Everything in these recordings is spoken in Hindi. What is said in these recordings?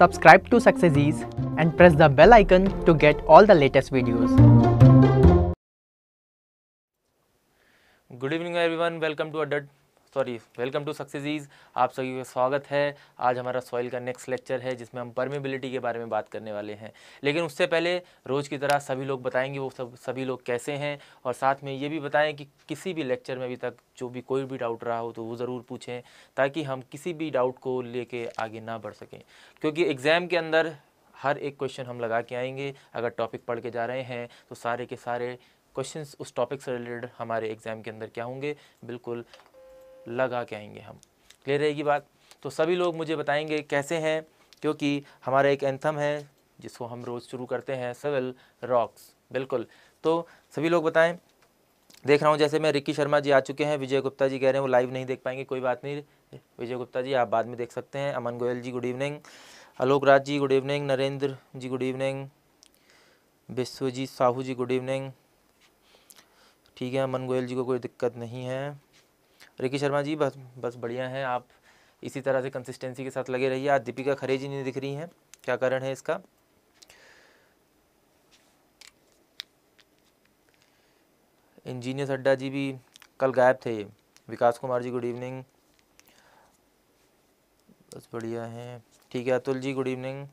subscribe to Success and press the bell icon to get all the latest videos. Good evening everyone, welcome to ADUT. Sorry welcome to successes आप सभी का स्वागत है आज हमारा सॉइल का नेक्स्ट लेक्चर है जिसमें हम परमेबिलिटी के बारे में बात करने वाले हैं लेकिन उससे पहले रोज़ की तरह सभी लोग बताएंगे वो सब सभी लोग कैसे हैं और साथ में ये भी बताएं कि किसी भी लेक्चर में अभी तक जो भी कोई भी डाउट रहा हो तो वो ज़रूर पूछें ताकि हम किसी भी डाउट को लेके आगे ना बढ़ सकें क्योंकि एग्ज़ाम के अंदर हर एक क्वेश्चन हम लगा के आएंगे अगर टॉपिक पढ़ के जा रहे हैं तो सारे के सारे क्वेश्चंस उस टॉपिक से रिलेटेड हमारे एग्ज़ाम के अंदर क्या होंगे बिल्कुल लगा के आएंगे हम क्लियर रहेगी बात तो सभी लोग मुझे बताएंगे कैसे हैं क्योंकि हमारा एक एंथम है जिसको हम रोज़ शुरू करते हैं सिविल रॉक्स बिल्कुल तो सभी लोग बताएं देख रहा हूँ जैसे मैं रिक्की शर्मा जी आ चुके हैं विजय गुप्ता जी कह रहे हैं वो लाइव नहीं देख पाएंगे कोई बात नहीं विजय गुप्ता जी आप बाद में देख सकते हैं Aman Goyal ji good evening Alok Raj ji good evening Narendra ji good evening Vishwajeet Sahu ji good evening ठीक है अमन गोयल जी को कोई दिक्कत नहीं है रिकी शर्मा जी बस बस बढ़िया हैं आप इसी तरह से कंसिस्टेंसी के साथ लगे रहिए आज दीपिका खरेजी नहीं दिख रही हैं क्या कारण है इसका इंजीनियर अड्डा जी भी कल गायब थे विकास कुमार जी गुड इवनिंग बस बढ़िया हैं ठीक है अतुल जी गुड इवनिंग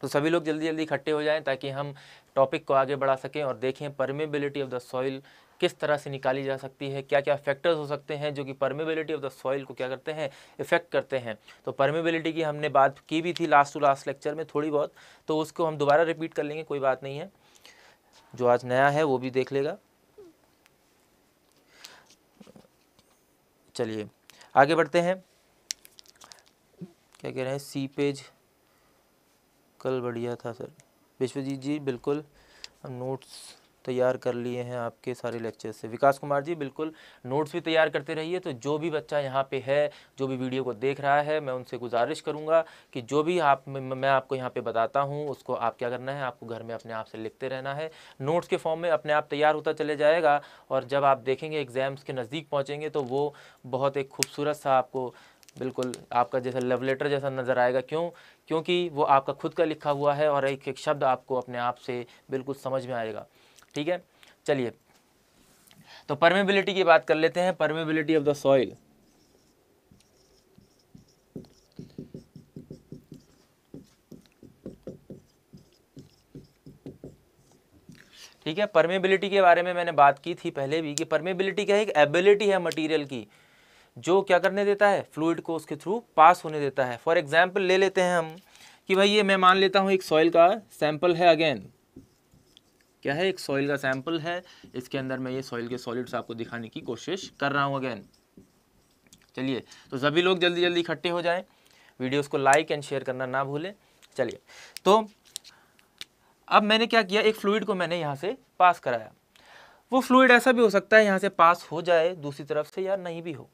तो सभी लोग जल्दी जल्दी इकट्ठे हो जाएं ताकि हम टॉपिक को आगे बढ़ा सकें और देखें परमेबिलिटी ऑफ द सॉइल किस तरह से निकाली जा सकती है क्या क्या फैक्टर्स हो सकते हैं जो कि परमेबिलिटी ऑफ द सॉइल को क्या करते हैं इफेक्ट करते हैं तो परमेबिलिटी की हमने बात की भी थी लास्ट टू लास्ट लेक्चर में थोड़ी बहुत तो उसको हम दोबारा रिपीट कर लेंगे कोई बात नहीं है जो आज नया है वो भी देख लेगा चलिए आगे बढ़ते हैं क्या कह रहे हैं सी पेज कल बढ़िया था सर विश्वजीत जी बिल्कुल हम नोट्स तैयार कर लिए हैं आपके सारे लेक्चर से विकास कुमार जी बिल्कुल नोट्स भी तैयार करते रहिए तो जो भी बच्चा यहाँ पे है जो भी वीडियो को देख रहा है मैं उनसे गुजारिश करूँगा कि जो भी आप मैं आपको यहाँ पर बताता हूँ उसको आप क्या करना है आपको घर में अपने आप से लिखते रहना है नोट्स के फॉर्म में अपने आप तैयार होता चले जाएगा और जब आप देखेंगे एग्ज़ाम्स के नज़दीक पहुँचेंगे तो वो बहुत एक खूबसूरत सा आपको बिल्कुल आपका जैसा लव लेटर जैसा नज़र आएगा क्यों क्योंकि वो आपका खुद का लिखा हुआ है और एक एक शब्द आपको अपने आप से बिल्कुल समझ में आएगा ठीक है चलिए तो परमेबिलिटी की बात कर लेते हैं परमेबिलिटी ऑफ द सॉइल ठीक है परमेबिलिटी के बारे में मैंने बात की थी पहले भी कि परमेबिलिटी क्या है एक एबिलिटी है मटेरियल की जो क्या करने देता है फ्लूड को उसके थ्रू पास होने देता है फॉर एग्जाम्पल ले लेते हैं हम कि भाई ये मैं मान लेता हूँ एक सॉइल का सैंपल है अगेन क्या है एक सॉइल का सैंपल है इसके अंदर मैं ये सॉइल के सॉलिड्स आपको दिखाने की कोशिश कर रहा हूँ अगेन चलिए तो सभी लोग जल्दी जल्दी इकट्ठे हो जाएं वीडियोस को लाइक एंड शेयर करना ना भूलें चलिए तो अब मैंने क्या किया एक फ्लूड को मैंने यहाँ से पास कराया वो फ्लूड ऐसा भी हो सकता है यहाँ से पास हो जाए दूसरी तरफ से या नहीं भी हो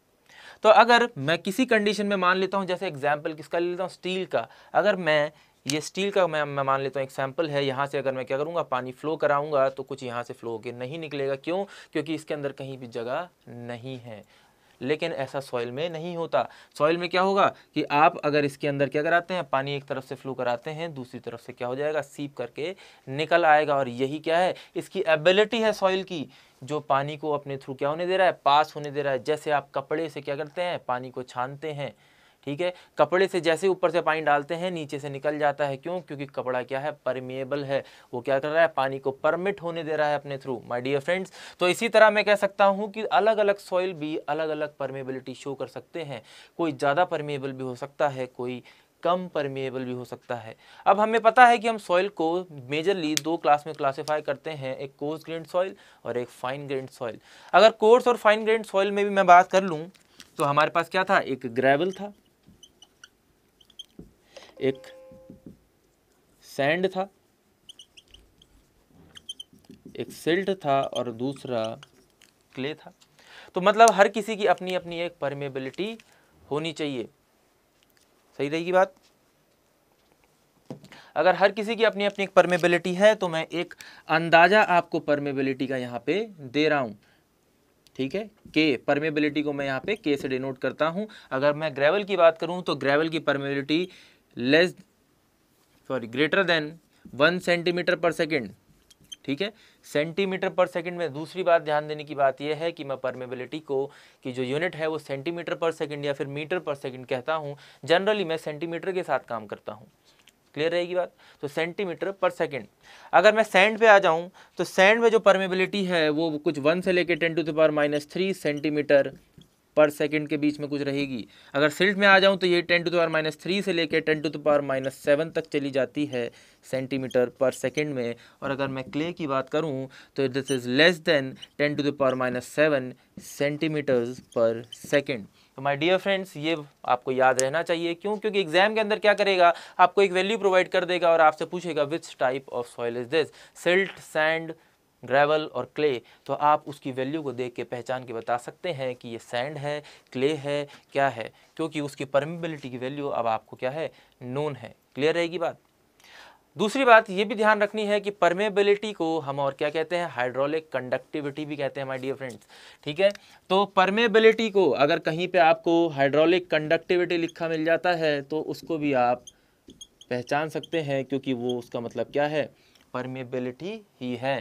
तो अगर मैं किसी कंडीशन में मान लेता हूँ जैसे एग्जाम्पल किसका ले लेता हूँ स्टील का अगर मैं ये स्टील का मैं मैं मान लेता हूँ एग्जाम्पल है यहाँ से अगर मैं क्या करूँगा पानी फ्लो कराऊँगा तो कुछ यहाँ से फ्लो होकर नहीं निकलेगा क्यों क्योंकि इसके अंदर कहीं भी जगह नहीं है लेकिन ऐसा सॉइल में नहीं होता सॉइल में क्या होगा कि आप अगर इसके अंदर क्या कराते हैं पानी एक तरफ से फ्लो कराते हैं दूसरी तरफ से क्या हो जाएगा सीप करके निकल आएगा और यही क्या है इसकी एबिलिटी है सॉइल की जो पानी को अपने थ्रू क्या होने दे रहा है पास होने दे रहा है जैसे आप कपड़े से क्या करते हैं पानी को छानते हैं ठीक है कपड़े से जैसे ऊपर से पानी डालते हैं नीचे से निकल जाता है क्यों क्योंकि कपड़ा क्या है परमिएबल है वो क्या कर रहा है पानी को परमिट होने दे रहा है अपने थ्रू माय डियर फ्रेंड्स तो इसी तरह मैं कह सकता हूँ कि अलग अलग सॉइल भी अलग अलग परमिएबिलिटी शो कर सकते हैं कोई ज़्यादा परमेबल भी हो सकता है कोई कम परमेबल भी हो सकता है अब हमें पता है कि हम सॉइल को मेजरली दो क्लास में क्लासीफाई करते हैं एक कोर्स ग्रेन सॉइल और एक फाइन ग्रेन सॉइल अगर कोर्स और फाइन ग्रेन सॉइल में भी मैं बात कर लूँ तो हमारे पास क्या था एक ग्रेवल था एक सैंड था एक सिल्ट था और दूसरा क्ले था तो मतलब हर किसी की अपनी अपनी एक परमेबिलिटी होनी चाहिए सही रहेगी बात अगर हर किसी की अपनी अपनी एक परमेबिलिटी है तो मैं एक अंदाज़ा आपको परमेबिलिटी का यहां पे दे रहा हूं ठीक है के परमेबिलिटी को मैं यहां पे के से डिनोट करता हूं अगर मैं ग्रेवल की बात करूं तो ग्रेवल की permeability less sorry greater than one centimetre per second ठीक है सेंटीमीटर पर सेकंड में दूसरी बात ध्यान देने की बात यह है कि मैं परमेबिलिटी को कि जो यूनिट है वो सेंटीमीटर पर सेकंड या फिर मीटर पर सेकंड कहता हूँ जनरली मैं सेंटीमीटर के साथ काम करता हूँ क्लियर रहेगी बात तो सेंटीमीटर पर सेकंड अगर मैं सैंड पे आ जाऊँ तो सैंड में जो परमेबिलिटी है वो कुछ वन से लेकर ten to the power minus three centimetre per second के बीच में कुछ रहेगी अगर सिल्ट में आ जाऊँ तो ये ten to the power minus three से लेकर ten to the power minus seven तक चली जाती है सेंटीमीटर पर सेकेंड में और अगर मैं क्ले की बात करूँ तो this is less than ten to the power minus seven centimetres per second तो माय डियर फ्रेंड्स ये आपको याद रहना चाहिए क्यों क्योंकि एग्जाम के अंदर क्या करेगा आपको एक वैल्यू प्रोवाइड कर देगा और आपसे पूछेगा which type of soil is this silt sand gravel और क्ले तो आप उसकी वैल्यू को देख के पहचान के बता सकते हैं कि ये सैंड है क्ले है क्या है क्योंकि उसकी परमिबिलिटी की वैल्यू अब आपको क्या है नोन है क्लियर रहेगी बात दूसरी बात ये भी ध्यान रखनी है कि परमेबिलिटी को हम और क्या कहते हैं हाइड्रोलिक कंडक्टिविटी भी कहते हैं माय डियर फ्रेंड्स ठीक है तो परमेबिलिटी को अगर कहीं पे आपको हाइड्रोलिक कंडक्टिविटी लिखा मिल जाता है तो उसको भी आप पहचान सकते हैं क्योंकि वो उसका मतलब क्या है परमेबिलिटी ही है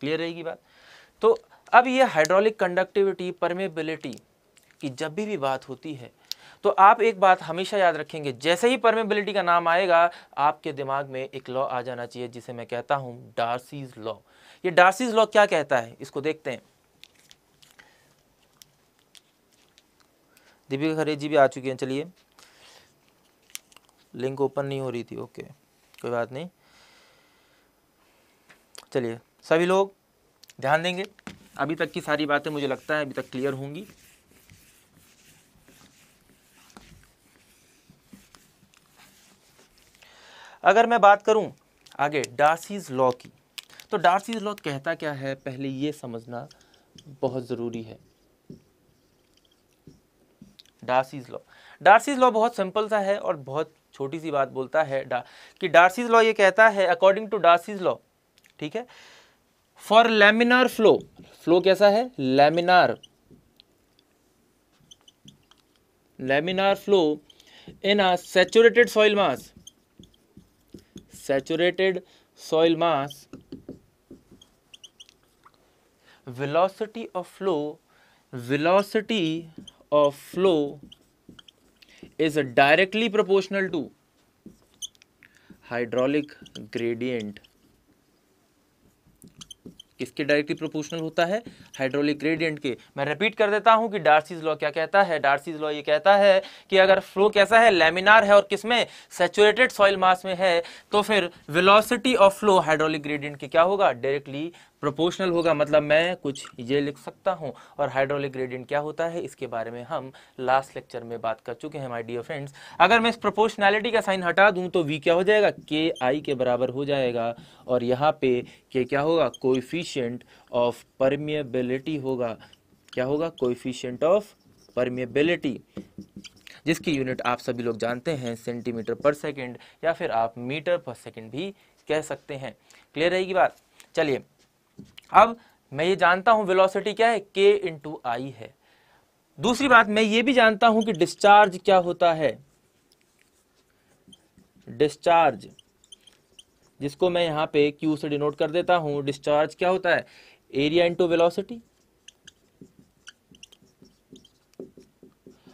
क्लियर रहेगी बात तो अब ये हाइड्रोलिक कंडक्टिविटी परमेबिलिटी की जब भी भी बात होती है तो आप एक बात हमेशा याद रखेंगे जैसे ही परमेबिलिटी का नाम आएगा आपके दिमाग में एक लॉ आ जाना चाहिए जिसे मैं कहता हूं डार्सीज लॉ ये डार्सीज लॉ क्या कहता है इसको देखते हैं दीपिका खरे जी भी आ चुकी हैं चलिए लिंक ओपन नहीं हो रही थी ओके कोई बात नहीं चलिए सभी लोग ध्यान देंगे अभी तक की सारी बातें मुझे लगता है अभी तक क्लियर होंगी अगर मैं बात करूं आगे डार्सीज लॉ की तो डार्सीज लॉ कहता क्या है पहले ये समझना बहुत ज़रूरी है डार्सीज लॉ डार्सीज लॉ बहुत सिंपल सा है और बहुत छोटी सी बात बोलता है डा कि डार्सीज लॉ ये कहता है अकॉर्डिंग टू डार्सीज लॉ ठीक है फॉर लेमिनार फ्लो फ्लो कैसा है laminar laminar flow in a saturated soil mass saturated soil mass velocity of flow velocity of flow is directly proportional to hydraulic gradient किसके डायरेक्टली प्रोपोर्शनल होता है हाइड्रोलिक ग्रेडियंट के मैं रिपीट कर देता हूं कि डार्सीज लॉ क्या कहता है डार्सीज लॉ ये कहता है कि अगर फ्लो कैसा है लेमिनार है और किसमें सेचुरेटेड सॉइल मास में है तो फिर velocity of flow hydraulic gradient के क्या होगा डायरेक्टली प्रोपोर्शनल होगा मतलब मैं कुछ ये लिख सकता हूँ और हाइड्रोलिक ग्रेडियंट क्या होता है इसके बारे में हम लास्ट लेक्चर में बात कर चुके हैं माय डियर फ्रेंड्स अगर मैं इस प्रोपोर्शनैलिटी का साइन हटा दूँ तो वी क्या हो जाएगा के आई के बराबर हो जाएगा और यहाँ पे के क्या होगा कोइफिशियंट ऑफ परमिएबिलिटी होगा क्या होगा कोइफिशियंट ऑफ परमिएबिलिटी जिसकी यूनिट आप सभी लोग जानते हैं सेंटीमीटर पर सेकेंड या फिर आप मीटर पर सेकेंड भी कह सकते हैं क्लियर रहेगी बात चलिए अब मैं ये जानता हूं वेलोसिटी क्या है के इंटू आई है दूसरी बात मैं ये भी जानता हूं कि डिस्चार्ज क्या होता है डिस्चार्ज जिसको मैं यहां पे क्यू से डिनोट कर देता हूं डिस्चार्ज क्या होता है एरिया इंटू वेलोसिटी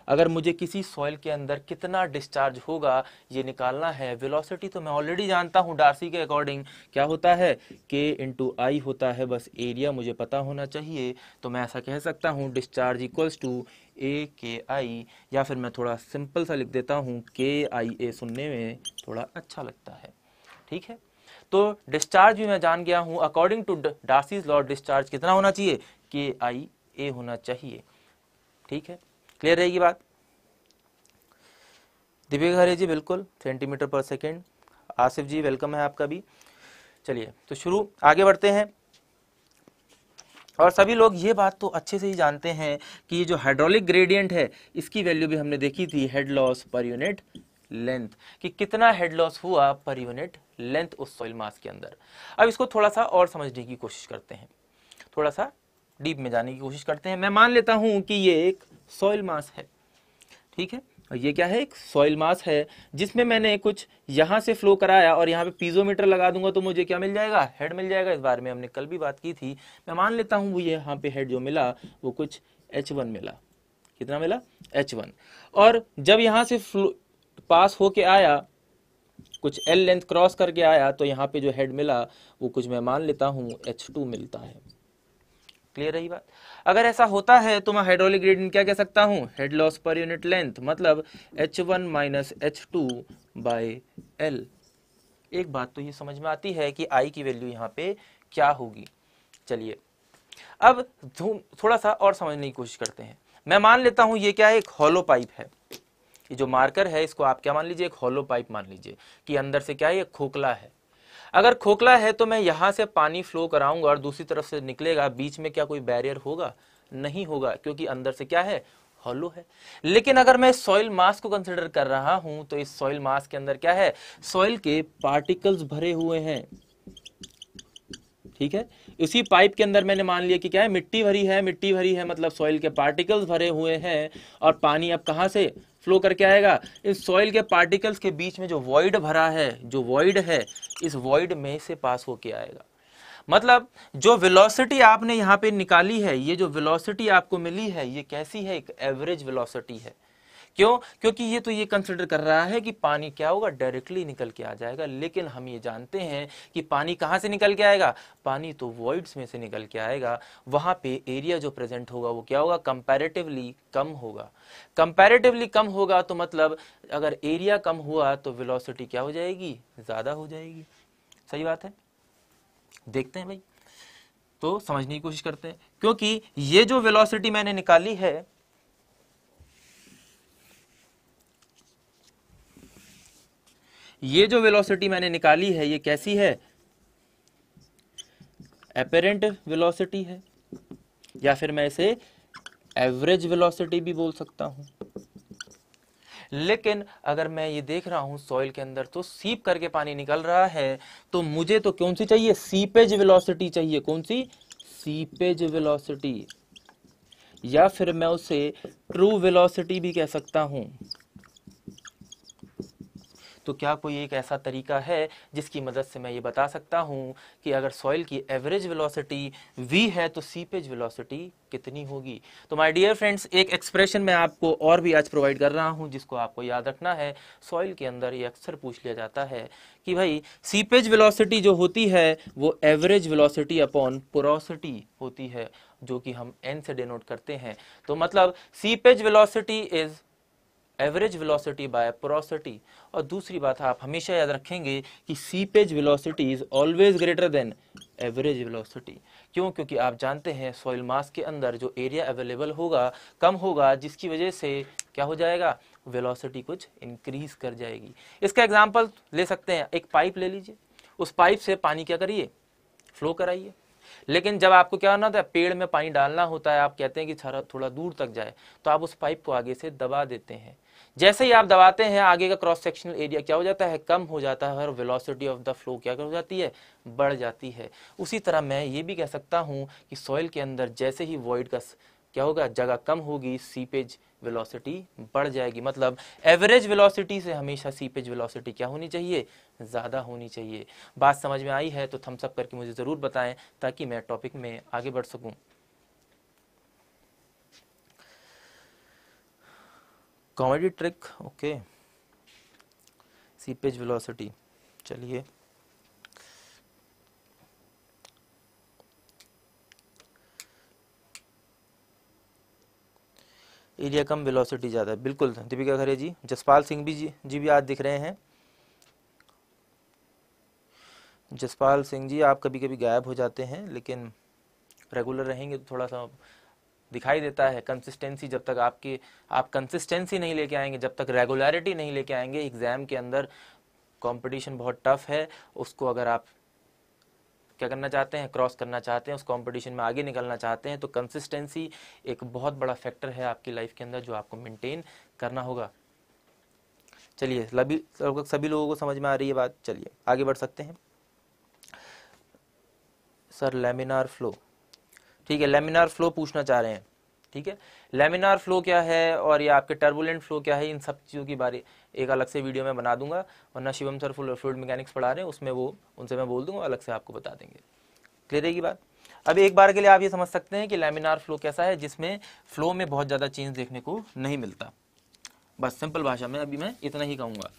अगर मुझे किसी सॉइल के अंदर कितना डिस्चार्ज होगा ये निकालना है वेलोसिटी तो मैं ऑलरेडी जानता हूँ डार्सी के अकॉर्डिंग क्या होता है के इंटू आई होता है बस एरिया मुझे पता होना चाहिए तो मैं ऐसा कह सकता हूँ डिस्चार्ज इक्वल्स टू ए के आई या फिर मैं थोड़ा सिंपल सा लिख देता हूँ के आई ए सुनने में थोड़ा अच्छा लगता है ठीक है तो डिस्चार्ज भी मैं जान गया हूँ according to Darcy's law discharge कितना होना चाहिए के आई ए होना चाहिए ठीक है क्लियर रहेगी बात दीपिका हरे जी बिल्कुल सेंटीमीटर पर सेकेंड आसिफ जी वेलकम है आपका भी चलिए तो शुरू आगे बढ़ते हैं और सभी लोग ये बात तो अच्छे से ही जानते हैं कि ये जो हाइड्रोलिक ग्रेडियंट है इसकी वैल्यू भी हमने देखी थी हेड लॉस पर यूनिट लेंथ कि कितना हेड लॉस हुआ पर यूनिट लेंथ उस सॉइल मास के अंदर अब इसको थोड़ा सा और समझने की कोशिश करते हैं थोड़ा सा डीप में जाने की कोशिश करते हैं मैं मान लेता हूं कि ये एक सॉइल मास है ठीक है और ये क्या है एक सॉइल मास है जिसमें मैंने कुछ यहाँ से फ्लो कराया और यहाँ पे पीजोमीटर लगा दूंगा तो मुझे क्या मिल जाएगा हेड मिल जाएगा इस बारे में हमने कल भी बात की थी मैं मान लेता हूँ वो यहाँ पे हेड जो मिला वो कुछ एच वन मिला कितना मिला एच वन और जब यहाँ से फ्लो पास होके आया कुछ एल लेंथ क्रॉस करके आया तो यहाँ पे जो हेड मिला वो कुछ मैं मान लेता हूँ एच टू मिलता है क्लियर रही बात अगर ऐसा होता है तो मैं हाइड्रोलिक ग्रेडियंट क्या कह सकता हूँ हेड लॉस पर यूनिट लेंथ मतलब H one minus H two by L एक बात तो ये समझ में आती है कि आई की वैल्यू यहाँ पे क्या होगी चलिए अब थोड़ा सा और समझने की कोशिश करते हैं मैं मान लेता हूँ ये क्या है एक हॉलो पाइप है ये जो मार्कर है इसको आप क्या मान लीजिए एक हॉलो पाइप मान लीजिए कि अंदर से क्या है ये खोखला है अगर खोखला है तो मैं यहाँ से पानी फ्लो कराऊंगा और दूसरी तरफ से निकलेगा बीच में क्या कोई बैरियर होगा नहीं होगा क्योंकि अंदर से क्या है हॉलो है लेकिन अगर मैं सॉइल मास को कंसिडर कर रहा हूं तो इस सॉइल मास के अंदर क्या है सॉइल के पार्टिकल्स भरे हुए हैं ठीक है इसी पाइप के अंदर मैंने मान लिया कि क्या है मिट्टी भरी है मिट्टी भरी है मतलब सॉइल के पार्टिकल्स भरे हुए हैं और पानी अब कहां से फ्लो करके आएगा इस सॉइल के पार्टिकल्स के बीच में जो वॉइड भरा है जो वॉइड है इस वॉइड में से पास होके आएगा मतलब जो वेलोसिटी आपने यहाँ पे निकाली है ये जो वेलोसिटी आपको मिली है ये कैसी है एक एवरेज वेलोसिटी है क्यों क्योंकि ये तो ये कंसिडर कर रहा है कि पानी क्या होगा डायरेक्टली निकल के आ जाएगा लेकिन हम ये जानते हैं कि पानी कहाँ से निकल के आएगा पानी तो वॉइड्स में से निकल के आएगा वहाँ पे एरिया जो प्रेजेंट होगा वो क्या होगा कंपेरेटिवली कम होगा कंपेरेटिवली कम होगा तो मतलब अगर एरिया कम हुआ तो विलोसिटी क्या हो जाएगी ज़्यादा हो जाएगी सही बात है देखते हैं भाई तो समझने की कोशिश करते हैं क्योंकि ये जो वेलोसिटी मैंने निकाली है ये जो वेलोसिटी मैंने निकाली है ये कैसी है अपेरेंट वेलोसिटी है या फिर मैं इसे एवरेज वेलोसिटी भी बोल सकता हूं लेकिन अगर मैं ये देख रहा हूं सॉइल के अंदर तो सीप करके पानी निकल रहा है तो मुझे तो कौन सी चाहिए सीपेज वेलोसिटी चाहिए कौन सी सीपेज वेलोसिटी या फिर मैं उसे ट्रू वेलोसिटी भी कह सकता हूं तो क्या कोई एक ऐसा तरीका है जिसकी मदद से मैं ये बता सकता हूँ कि अगर सॉइल की एवरेज वेलोसिटी वी है तो सीपेज वेलोसिटी कितनी होगी तो माय डियर फ्रेंड्स एक एक्सप्रेशन मैं आपको और भी आज प्रोवाइड कर रहा हूँ जिसको आपको याद रखना है सॉइल के अंदर ये अक्सर पूछ लिया जाता है कि भाई सीपेज वेलोसिटी जो होती है वो एवरेज वेलोसिटी अपॉन पोरोसिटी होती है जो कि हम एन से डिनोट करते हैं तो मतलब seepage velocity is average velocity by porosity और दूसरी बात आप हमेशा याद रखेंगे कि seepage velocity is always greater than average velocity क्यों क्योंकि आप जानते हैं सॉइल मास के अंदर जो एरिया अवेलेबल होगा कम होगा जिसकी वजह से क्या हो जाएगा वेलोसिटी कुछ इंक्रीज कर जाएगी इसका एग्जाम्पल ले सकते हैं एक पाइप ले लीजिए उस पाइप से पानी क्या करिए फ्लो कराइए लेकिन जब आपको क्या होना होता है पेड़ में पानी डालना होता है आप कहते हैं कि थोड़ा दूर तक जाए तो आप उस पाइप को आगे से दबा देते हैं जैसे ही आप दबाते हैं आगे का क्रॉस सेक्शनल एरिया क्या हो जाता है कम हो जाता है और वेलोसिटी ऑफ द फ्लो क्या हो जाती है बढ़ जाती है उसी तरह मैं ये भी कह सकता हूँ कि सॉइल के अंदर जैसे ही वॉइड का क्या होगा जगह कम होगी सीपेज वेलोसिटी बढ़ जाएगी मतलब एवरेज वेलोसिटी से हमेशा सीपेज वेलोसिटी क्या होनी चाहिए ज़्यादा होनी चाहिए बात समझ में आई है तो थम्सअप करके मुझे ज़रूर बताएं ताकि मैं टॉपिक में आगे बढ़ सकूँ comedy trick okay seepage velocity चलिए एरिया कम वेलोसिटी ज़्यादा बिल्कुल दीपिका खरे जी जसपाल सिंह भी जी जी भी आज दिख रहे हैं जसपाल सिंह जी आप कभी कभी गायब हो जाते हैं लेकिन रेगुलर रहेंगे तो थोड़ा सा दिखाई देता है कंसिस्टेंसी जब तक आपकी आप कंसिस्टेंसी नहीं लेके आएंगे जब तक रेगुलरिटी नहीं लेके आएंगे एग्ज़ाम के अंदर कंपटीशन बहुत टफ है उसको अगर आप क्या करना चाहते हैं क्रॉस करना चाहते हैं उस कंपटीशन में आगे निकलना चाहते हैं तो कंसिस्टेंसी एक बहुत बड़ा फैक्टर है आपकी लाइफ के अंदर जो आपको मेंटेन करना होगा चलिए लगभग सभी लोगों को समझ में आ रही है बात चलिए आगे बढ़ सकते हैं सर लेमिनार फ्लो ठीक है लेमिनार फ्लो पूछना चाह रहे हैं ठीक है लेमिनार फ्लो क्या है और ये आपके टर्बुलेंट फ्लो क्या है इन सब चीज़ों की बारे एक अलग से वीडियो में बना दूंगा वरना Shivam sir full fluid mechanics पढ़ा रहे हैं उसमें वो उनसे मैं बोल दूंगा अलग से आपको बता देंगे क्लियर है की बात अब एक बार के लिए आप ये समझ सकते हैं कि लेमिनार फ्लो कैसा है जिसमें फ्लो में बहुत ज़्यादा चेंज देखने को नहीं मिलता बस सिंपल भाषा में अभी मैं इतना ही कहूँगा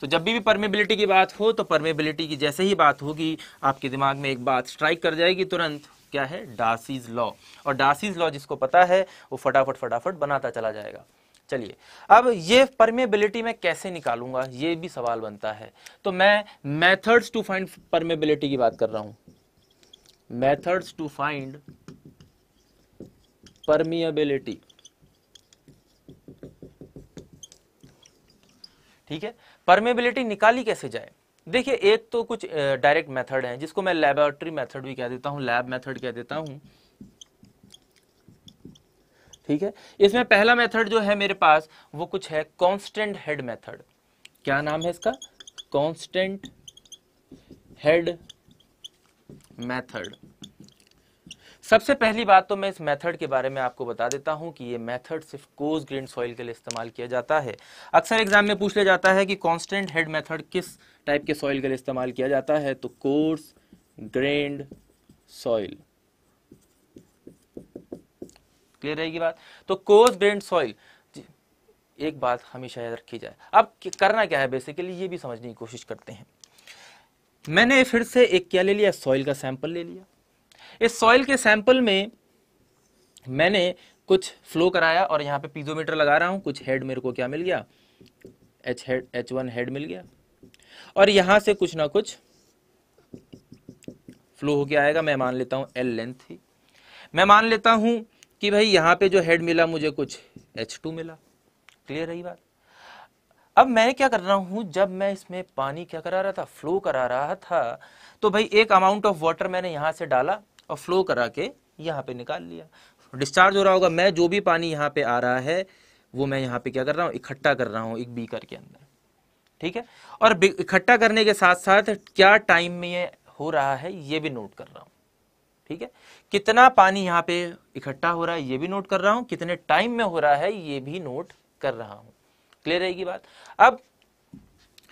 तो जब भी परमेबिलिटी की बात हो तो परमेबिलिटी की जैसे ही बात होगी आपके दिमाग में एक बात स्ट्राइक कर जाएगी तुरंत क्या है डासीज लॉ और डासीज लॉ जिसको पता है वो फटाफट फटाफट बनाता चला जाएगा चलिए अब ये परमेबिलिटी मैं कैसे निकालूंगा ये भी सवाल बनता है तो मैं मेथड्स टू फाइंड परमेबिलिटी की बात कर रहा हूं मेथड्स टू फाइंड परमिएबिलिटी ठीक है परमेबिलिटी निकाली कैसे जाए देखिए एक तो कुछ डायरेक्ट मेथड है जिसको मैं लेबोरेटरी मेथड भी कह देता हूँ लैब मेथड कह देता हूँ ठीक है इसमें पहला मेथड जो है मेरे पास वो कुछ है कांस्टेंट हेड मेथड क्या नाम है इसका कांस्टेंट हेड मेथड सबसे पहली बात तो मैं इस मेथड के बारे में आपको बता देता हूं कि ये मेथड सिर्फ कोज ग्रेन सॉइल के लिए इस्तेमाल किया जाता है अक्सर एग्जाम में पूछ लिया जाता है कि कांस्टेंट हेड मेथड किस टाइप के सॉइल के लिए इस्तेमाल किया जाता है तो कोर्स ग्रेन सॉइल क्लियर रहेगी बात तो कोर्स ग्रेन सॉइल एक बात हमेशा याद रखी जाए अब करना क्या है बेसिकली ये भी समझने की कोशिश करते हैं मैंने फिर से एक क्या ले लिया सॉइल का सैंपल ले लिया इस सॉइल के सैंपल में मैंने कुछ फ्लो कराया और यहाँ पे पीजोमीटर लगा रहा हूँ कुछ हेड मेरे को क्या मिल गया H head H one head मिल गया और यहाँ से कुछ ना कुछ फ्लो होके आएगा मैं मान लेता हूँ एल लेंथ थी मैं मान लेता हूँ कि भाई यहाँ पे जो हेड मिला मुझे कुछ एच टू मिला क्लियर रही बात अब मैं क्या कर रहा हूँ जब मैं इसमें पानी क्या करा रहा था फ्लो करा रहा था तो भाई एक अमाउंट ऑफ वाटर मैंने यहाँ से डाला और फ्लो करा के यहाँ पे निकाल लिया डिस्चार्ज हो रहा होगा मैं जो भी पानी यहाँ पे आ रहा है वो मैं यहाँ पे क्या कर रहा हूँ इकट्ठा कर रहा हूँ एक बीकर के अंदर ठीक है और इकट्ठा करने के साथ साथ क्या टाइम में ये हो रहा है ये भी नोट कर रहा हूँ ठीक है कितना पानी यहाँ पे इकट्ठा हो रहा है ये भी नोट कर रहा हूँ कितने टाइम में हो रहा है ये भी नोट कर रहा हूँ क्लियर रहेगी बात अब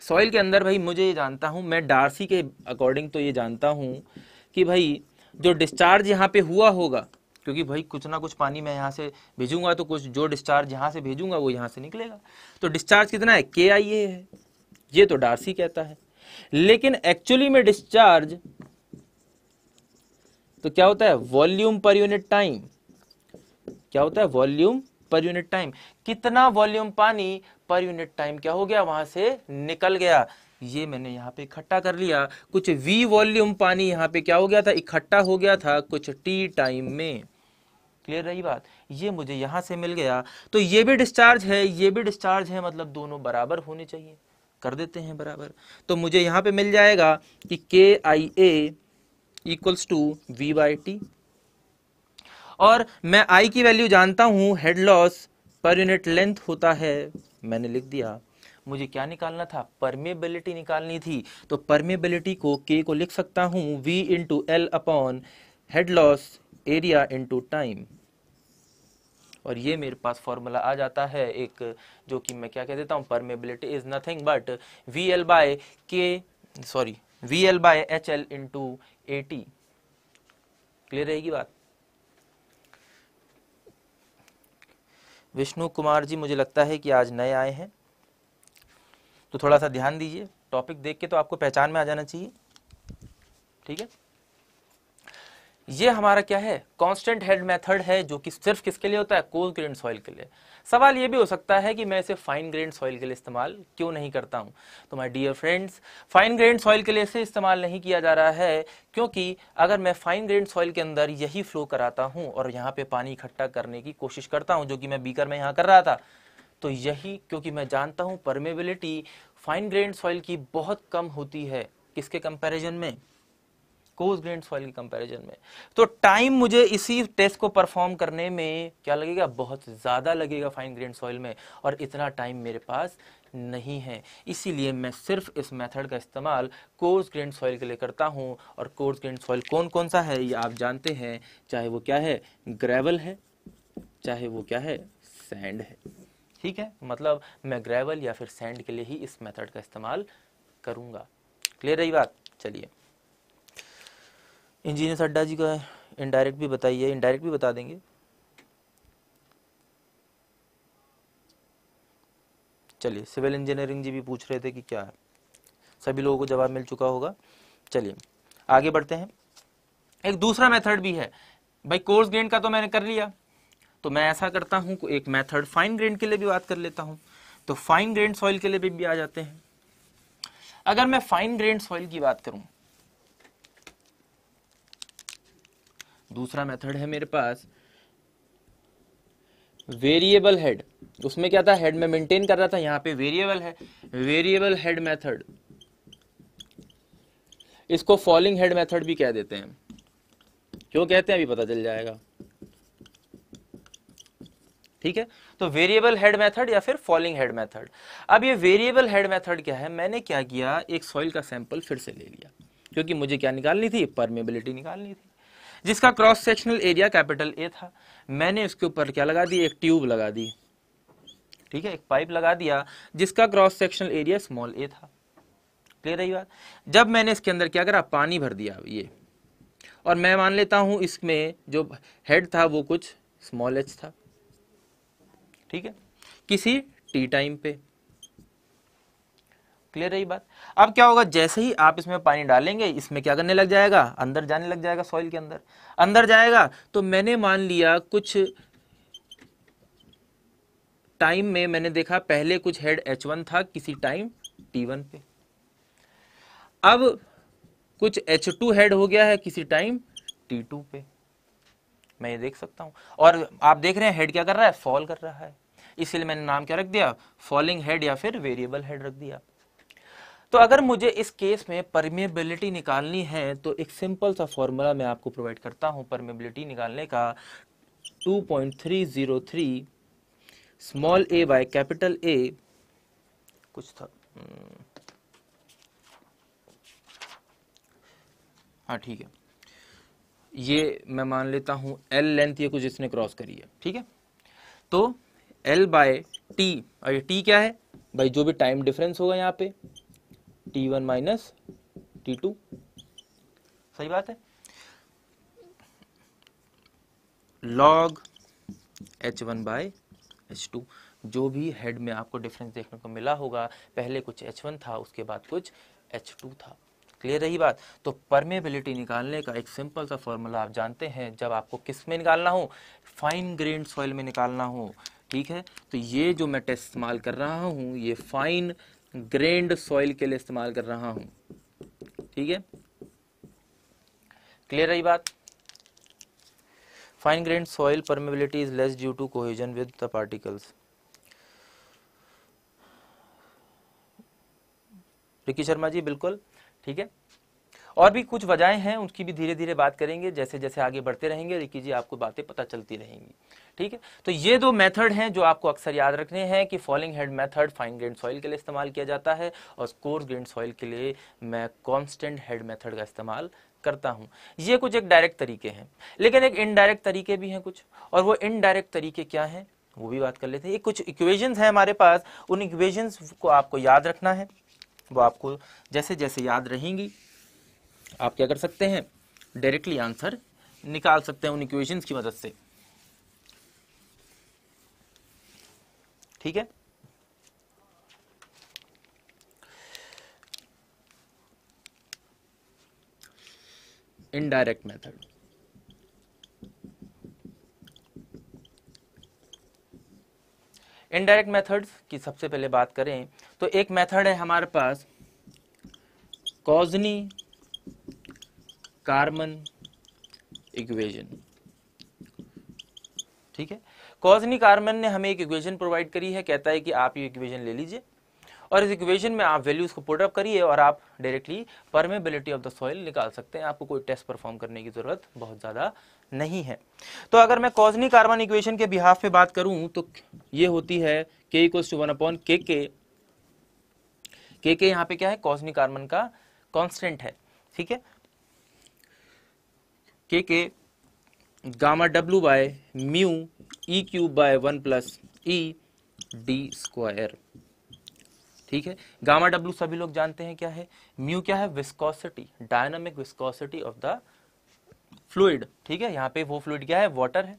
सॉइल के अंदर भाई मुझे ये जानता हूँ मैं डार्सी के अकॉर्डिंग तो ये जानता हूँ कि भाई जो डिस्चार्ज यहाँ पे हुआ होगा क्योंकि भाई कुछ ना कुछ पानी मैं यहाँ से भेजूंगा तो कुछ जो डिस्चार्ज यहाँ से भेजूंगा वो यहाँ से निकलेगा तो डिस्चार्ज कितना है के आई ए है ये तो डार्सी कहता है लेकिन एक्चुअली में डिस्चार्ज तो क्या होता है वॉल्यूम पर यूनिट टाइम क्या होता है वॉल्यूम पर यूनिट टाइम कितना वॉल्यूम पानी पर यूनिट टाइम क्या हो गया वहां से निकल गया ये मैंने यहाँ पे इकट्ठा कर लिया कुछ V वॉल्यूम पानी यहाँ पे क्या हो गया था इकट्ठा हो गया था कुछ T टाइम में क्लियर रही बात ये मुझे यहाँ से मिल गया तो ये भी डिस्चार्ज है ये भी डिस्चार्ज है मतलब दोनों बराबर होने चाहिए कर देते हैं बराबर तो मुझे यहाँ पे मिल जाएगा कि K I A equals to V by T और मैं आई की वैल्यू जानता हूँ हेड लॉस पर यूनिट लेंथ होता है मैंने लिख दिया मुझे क्या निकालना था परमेबिलिटी निकालनी थी तो परमेबिलिटी को के को लिख सकता हूं V into L upon head loss area into time और ये मेरे पास फॉर्मूला आ जाता है एक जो कि मैं क्या कह देता हूँ permeability is nothing but V L by K sorry V L by H L into A T clear रहेगी बात विष्णु कुमार जी मुझे लगता है कि आज नए आए हैं तो थोड़ा सा ध्यान दीजिए टॉपिक देख के तो आपको पहचान में आ जाना चाहिए ठीक है ये हमारा क्या है कांस्टेंट हेड मेथड है जो कि सिर्फ किसके लिए होता है कोल ग्रेन सॉइल के लिए सवाल ये भी हो सकता है कि मैं इसे फाइन ग्रेन सॉइल के लिए इस्तेमाल क्यों नहीं करता हूं तो my dear friends fine grain soil के लिए इसे इस्तेमाल नहीं किया जा रहा है क्योंकि अगर मैं फाइन ग्रेन सॉइल के अंदर यही फ्लो कराता हूँ और यहाँ पे पानी इकट्ठा करने की कोशिश करता हूँ जो कि मैं बीकर में यहाँ कर रहा था तो यही क्योंकि मैं जानता हूँ परमेबिलिटी फाइन ग्रेन सॉइल की बहुत कम होती है किसके कंपैरिजन में कोस ग्रेन सॉइल के कंपैरिजन में तो टाइम मुझे इसी टेस्ट को परफॉर्म करने में क्या लगेगा बहुत ज़्यादा लगेगा फाइन ग्रेन सॉइल में और इतना टाइम मेरे पास नहीं है इसीलिए मैं सिर्फ इस मेथड का इस्तेमाल कोर्स ग्रेन सॉइल के लिए करता हूँ और कोर्स ग्रेन सॉइल कौन कौन सा है ये आप जानते हैं चाहे वो क्या है ग्रेवल है चाहे वो क्या है सैंड है ठीक है मतलब मैं ग्रेवल या फिर सैंड के लिए ही इस मेथड का इस्तेमाल करूंगा क्लियर रही बात चलिए इंजीनियर सड्डा जी का इनडायरेक्ट भी बताइए इनडायरेक्ट भी बता देंगे चलिए सिविल इंजीनियरिंग जी भी पूछ रहे थे कि क्या है सभी लोगों को जवाब मिल चुका होगा चलिए आगे बढ़ते हैं एक दूसरा मेथड भी है भाई कोर्स ग्रेन का तो मैंने कर लिया तो मैं ऐसा करता हूँ एक मैथड फाइन ग्रेन के लिए भी बात कर लेता हूँ तो फाइन ग्रेन सॉइल के लिए भी, भी आ जाते हैं अगर मैं फाइन ग्रेन सॉइल की बात करूं दूसरा मेथड है मेरे पास वेरिएबल हेड उसमें क्या था हेड में मेंटेन कर रहा था यहां पे वेरिएबल है वेरिएबल हेड मेथड इसको फॉलिंग हेड मेथड भी कह देते हैं क्यों कहते हैं अभी पता चल जाएगा ठीक है तो वेरिएबल हेड मेथड या फिर फॉलिंग हेड मेथड अब ये वेरिएबल हेड मेथड क्या है मैंने क्या किया एक सॉइल का सैंपल फिर से ले लिया क्योंकि मुझे क्या निकालनी थी परमेबिलिटी निकालनी थी जिसका cross sectional area capital A था मैंने उसके ऊपर क्या लगा दी एक ट्यूब लगा दी ठीक है एक पाइप लगा दिया जिसका cross sectional area small A था क्लियर रही बात जब मैंने इसके अंदर क्या करा पानी भर दिया ये और मैं मान लेता हूं इसमें जो हेड था वो कुछ स्मॉल एच था ठीक है किसी टी टाइम पे क्लियर रही बात अब क्या होगा जैसे ही आप इसमें पानी डालेंगे इसमें क्या करने लग जाएगा अंदर जाने लग जाएगा सॉइल के अंदर अंदर जाएगा तो मैंने मान लिया कुछ टाइम में मैंने देखा पहले कुछ हेड एच वन था किसी टाइम टी वन पे अब कुछ एच टू हेड हो गया है किसी टाइम टी टू पे मैं ये देख सकता हूँ और आप देख रहे हैं हेड क्या कर रहा है फॉल कर रहा है इसीलिए मैंने नाम क्या रख दिया फॉलिंग हेड या फिर वेरिएबल हेड रख दिया तो अगर मुझे इस केस में परमेबिलिटी निकालनी है तो एक सिंपल सा फॉर्मूला मैं आपको प्रोवाइड करता हूँ परमेबिलिटी निकालने का 2.303 small A by capital A कुछ था हम्म, हाँ ठीक है ये मैं मान लेता हूँ एल लेंथ ये कुछ इसने क्रॉस करी है ठीक है तो एल बाय टी और ये टी क्या है भाई जो भी टाइम डिफरेंस होगा यहाँ पे T one minus T two सही बात है log H one by H two जो भी हेड में आपको डिफरेंस देखने को मिला होगा पहले कुछ एच वन था उसके बाद कुछ एच टू था क्लियर रही बात तो परमेबिलिटी निकालने का एक सिंपल सा फॉर्मूला आप जानते हैं जब आपको किस में निकालना हो फाइन ग्रेन सॉइल में निकालना हो ठीक है तो ये जो मैं टेस्ट इस्तेमाल कर रहा हूँ ये फाइन ग्रेन सॉइल के लिए इस्तेमाल कर रहा हूँ ठीक है क्लियर रही बात fine grain soil permeability is less due to cohesion with the particles Ricky Sharma ji बिल्कुल ठीक है और भी कुछ वजहें हैं उनकी भी धीरे धीरे बात करेंगे जैसे जैसे आगे बढ़ते रहेंगे रिकी जी आपको बातें पता चलती रहेंगी ठीक है तो ये दो मेथड हैं जो आपको अक्सर याद रखने हैं कि falling head method fine grain soil के लिए इस्तेमाल किया जाता है और कोर्स ग्रेन सॉइल के लिए मैं कॉन्स्टेंट हेड मेथड का इस्तेमाल करता हूँ ये कुछ एक डायरेक्ट तरीके हैं लेकिन एक इनडायरेक्ट तरीके भी हैं कुछ और वो इनडायरेक्ट तरीके क्या हैं वो भी बात कर लेते हैं ये कुछ इक्वेशंस हैं हमारे पास उन इक्वेशंस को आपको याद रखना है वो आपको जैसे जैसे याद रहेंगी आप क्या कर सकते हैं डायरेक्टली आंसर निकाल सकते हैं उन इक्वेशन की मदद से ठीक है इनडायरेक्ट मेथड इनडायरेक्ट मेथड्स की सबसे पहले बात करें तो एक मेथड है हमारे पास कॉजनी कार्बन इक्वेशन ठीक है कॉजनी कार्बन ने हमें एक इक्वेशन प्रोवाइड करी है कहता है कि आप ये इक्वेशन ले लीजिए और इस इक्वेशन में आप वैल्यूज़ को पुट अप करिए और आप directly permeability of the soil निकाल सकते हैं आपको कोई टेस्ट परफॉर्म करने की ज़रूरत बहुत ज़्यादा नहीं है तो अगर मैं कॉजनी कार्बन इक्वेशन के बिहाफ पे बात करूं तो ये होती है के इक्वल्स टू वन अपॉन के के के के यहाँ पे क्या है कॉजनी कार्बन का कॉन्स्टेंट है ठीक है के के gamma W by mu E cube by one plus E D square ठीक है गामा डब्ल्यू सभी लोग जानते हैं क्या है म्यू क्या है viscosity dynamic viscosity of the fluid ठीक है यहाँ पे वो फ्लूड क्या है वाटर है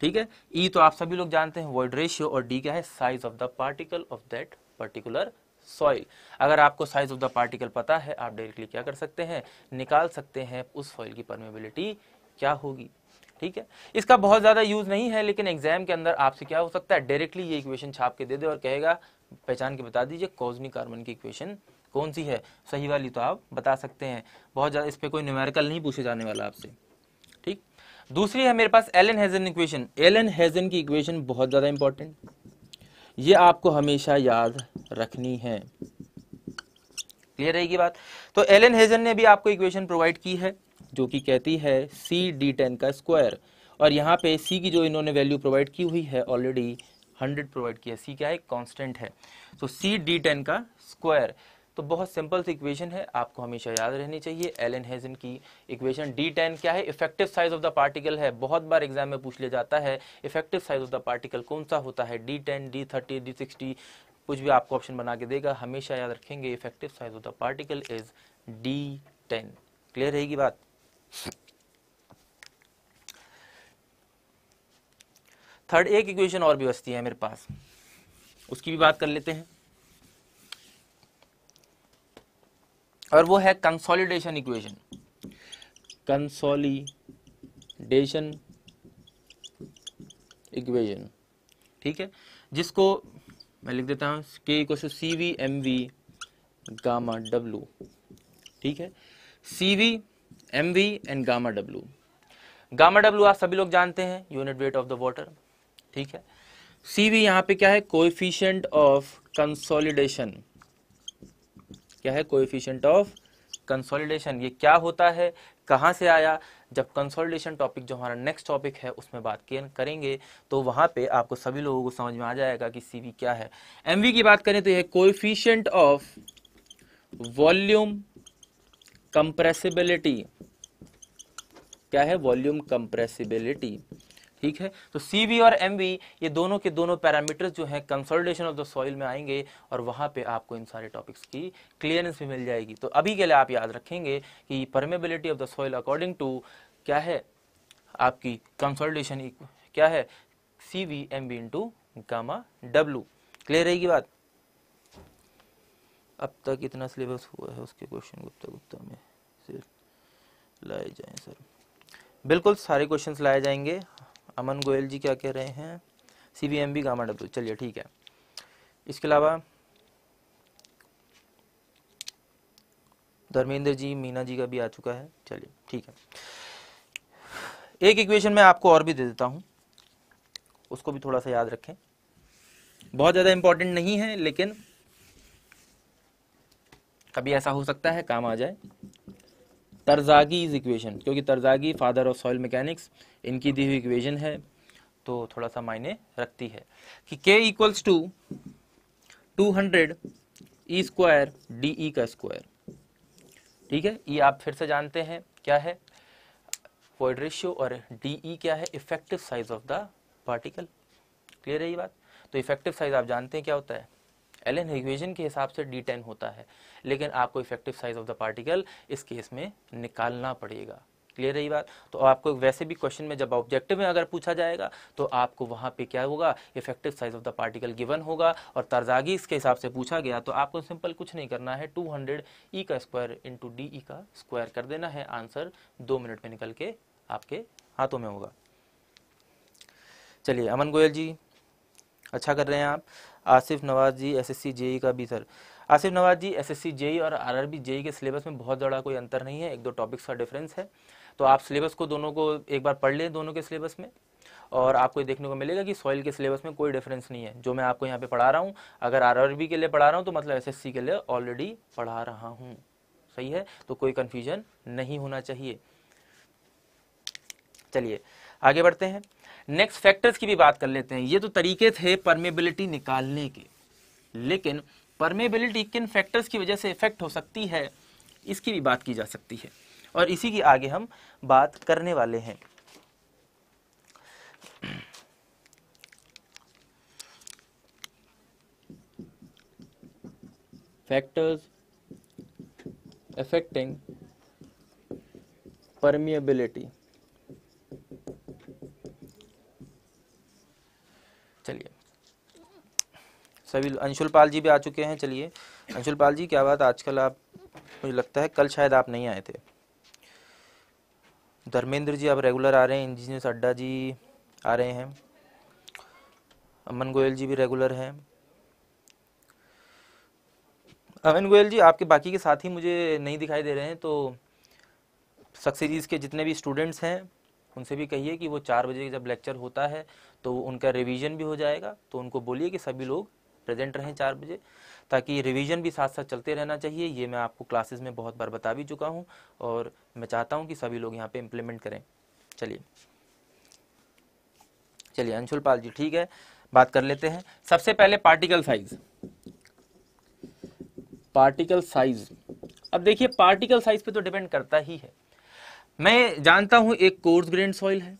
ठीक है ई e तो आप सभी लोग जानते हैं वर्ड रेशियो और डी क्या है size of the particle of that particular soil अगर आपको साइज ऑफ द पार्टिकल पता है आप डायरेक्टली क्या कर सकते हैं निकाल सकते हैं उस सॉइल की परमेबिलिटी क्या होगी ठीक है इसका बहुत ज़्यादा यूज़ नहीं है लेकिन एग्जाम के अंदर आपसे क्या हो सकता है डायरेक्टली ये इक्वेशन छाप के दे दे और कहेगा पहचान के बता दीजिए कॉजनी कार्बन की इक्वेशन कौन सी है सही वाली तो आप बता सकते हैं बहुत ज़्यादा इस पर कोई न्यूमेरिकल नहीं पूछे जाने वाला आपसे ठीक दूसरी है मेरे पास Allen Hazen equation Allen Hazen की इक्वेशन बहुत ज़्यादा इंपॉर्टेंट ये आपको हमेशा याद रखनी है क्लियर रहेगी बात तो एलन हेजन ने भी आपको इक्वेशन प्रोवाइड की है जो कि कहती है सी डी टेन का स्क्वायर और यहाँ पे सी की जो इन्होंने वैल्यू प्रोवाइड की हुई है ऑलरेडी हंड्रेड प्रोवाइड किया सी क्या है कॉन्स्टेंट है तो सी डी टेन का स्क्वायर तो बहुत सिंपल सी इक्वेशन है आपको हमेशा याद रहनी चाहिए एल एन हेजन की इक्वेशन डी टेन क्या है effective size of the particle है बहुत बार एग्जाम में पूछ लिया जाता है effective size of the particle कौन सा होता है D ten D thirty D sixty कुछ भी आपको ऑप्शन बना के देगा हमेशा याद रखेंगे effective size of the particle is D ten clear रहेगी बात थर्ड एक इक्वेशन और भी बचती है मेरे पास उसकी भी बात कर लेते हैं और वो है कंसोलिडेशन इक्वेशन कंसोलिडेशन इक्वेशन ठीक है जिसको मैं लिख देता हूं K question C V M V gamma W ठीक है C V M V and gamma W gamma W आप सभी लोग जानते हैं unit weight of the water ठीक है सी भी पे क्या है कोएफिशिएंट ऑफ कंसोलिडेशन क्या है कोएफिशिएंट ऑफ कंसोलिडेशन ये क्या होता है कहां से आया जब कंसोलिडेशन टॉपिक जो हमारा नेक्स्ट टॉपिक है उसमें बात करेंगे तो वहां पे आपको सभी लोगों को समझ में आ जाएगा कि सीवी क्या है एमवी की बात करें तो यह कोएफिशिएंट ऑफ वॉल्यूम कंप्रेसिबिलिटी क्या है वॉल्यूम कंप्रेसिबिलिटी ठीक है तो सी और एम ये दोनों के दोनों पैरामीटर्स जो हैं कंसोलिडेशन ऑफ द सॉइल में आएंगे और वहाँ पे आपको इन सारे टॉपिक्स की क्लियरेंस भी मिल जाएगी तो अभी के लिए आप याद रखेंगे कि permeability of the soil according to क्या है आपकी कंसोलिडेशन क्या है C V M B into gamma W clear रहेगी बात अब तक इतना सिलेबस हुआ है उसके क्वेश्चन गुप्ता गुप्ता में लाए जाए सर बिल्कुल सारे क्वेश्चंस लाए जाएंगे अमन गोयल जी क्या कह रहे हैं C B M B gamma W चलिए ठीक है इसके अलावा धर्मेंद्र जी मीना जी का भी आ चुका है चलिए ठीक है एक इक्वेशन मैं आपको और भी दे देता हूँ उसको भी थोड़ा सा याद रखें बहुत ज़्यादा इंपॉर्टेंट नहीं है लेकिन कभी ऐसा हो सकता है काम आ जाए इज इक्वेशन क्योंकि Terzaghi father of soil mechanics इनकी दी हुई इक्वेशन है तो थोड़ा सा मायने रखती है कि K equals to two hundred E square D E का स्क्वायर ठीक है ये आप फिर से जानते हैं क्या है वॉइड रेशियो और डी ई e क्या है effective size of the particle clear है ये बात तो इफेक्टिव साइज आप जानते हैं क्या होता है एलन हिग्वेजन के हिसाब से डी टेन होता है लेकिन आपको effective size of the particle इस केस में निकालना पड़ेगा क्लियर रही बात तो आपको वैसे भी क्वेश्चन में जब ऑब्जेक्टिव में अगर पूछा जाएगा तो आपको वहाँ पे क्या होगा effective size of the particle given होगा और तरजागी इसके हिसाब से पूछा गया तो आपको सिंपल कुछ नहीं करना है 200 हंड्रेड ई का स्क्वायर इंटू डी ई का स्क्वायर कर देना है आंसर दो मिनट में निकल के आपके हाथों में होगा चलिए अमन गोयल जी अच्छा कर रहे हैं आप Asif Nawaz ji S S e का भी sir Asif Nawaz ji S S e और आर आर e के सिलेबस में बहुत ज़्यादा कोई अंतर नहीं है एक दो टॉपिक्स का डिफरेंस है तो आप सिलेबस को दोनों को एक बार पढ़ लें दोनों के सिलेबस में और आपको देखने को मिलेगा कि सॉइल के सिलेबस में कोई डिफरेंस नहीं है जो मैं आपको यहाँ पे पढ़ा रहा हूँ अगर आरआरबी के लिए पढ़ा रहा हूँ तो मतलब एसएससी के लिए ऑलरेडी पढ़ा रहा हूँ सही है तो कोई कन्फ्यूजन नहीं होना चाहिए चलिए आगे बढ़ते हैं नेक्स्ट फैक्टर्स की भी बात कर लेते हैं ये तो तरीके थे परमेबिलिटी निकालने के लेकिन परमेबिलिटी किन फैक्टर्स की वजह से इफेक्ट हो सकती है इसकी भी बात की जा सकती है और इसी की आगे हम बात करने वाले हैं फैक्टर्स affecting permeability चलिए सभी अंशुल पाल जी भी आ चुके हैं चलिए अंशुल पाल जी क्या बात आजकल आप मुझे लगता है कल शायद आप नहीं आए थे धर्मेंद्र जी आप रेगुलर आ रहे हैं इंजीनियर अड्डा जी आ रहे हैं अमन गोयल जी भी रेगुलर हैं अमन गोयल जी आपके बाकी के साथ ही मुझे नहीं दिखाई दे रहे हैं तो सक्सेजीज के जितने भी स्टूडेंट्स हैं उनसे भी कहिए कि वो चार बजे जब लेक्चर होता है तो उनका रिवीजन भी हो जाएगा तो उनको बोलिए कि सभी लोग प्रेजेंट रहें चार बजे ताकि रिवीजन भी साथ साथ चलते रहना चाहिए ये मैं आपको क्लासेस में बहुत बार बता भी चुका हूँ और मैं चाहता हूँ कि सभी लोग यहाँ पे इम्प्लीमेंट करें चलिए चलिए अंशुल पाल जी ठीक है बात कर लेते हैं सबसे पहले पार्टिकल साइज पार्टिकल साइज अब देखिए पार्टिकल साइज पे तो डिपेंड करता ही है मैं जानता हूं एक कोर्स ग्रेन सॉइल है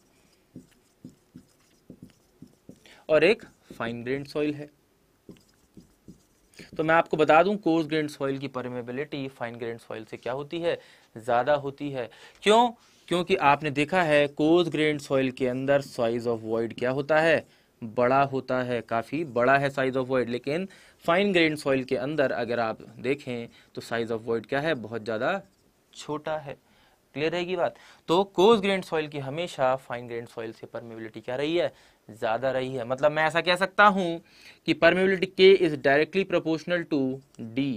और एक फाइन ग्रेन सॉइल है तो मैं आपको बता दूं कोर्स ग्रेन सॉइल की परमेबिलिटी फाइन ग्रेन सॉइल से क्या होती है ज़्यादा होती है क्यों क्योंकि आपने देखा है कोर्स ग्रेन सॉइल के अंदर साइज ऑफ वॉइड क्या होता है बड़ा होता है काफ़ी बड़ा है साइज ऑफ वॉइड लेकिन फाइन ग्रेन सॉइल के अंदर अगर आप देखें तो साइज ऑफ वॉइड क्या है बहुत ज़्यादा छोटा है क्लियर रहेगी बात तो कोर्स ग्रेन सॉइल की हमेशा फाइन ग्रेन सॉइल से परमेबिलिटी क्या रही है ज़्यादा रही है मतलब मैं ऐसा कह सकता हूँ कि permeability K is directly proportional to the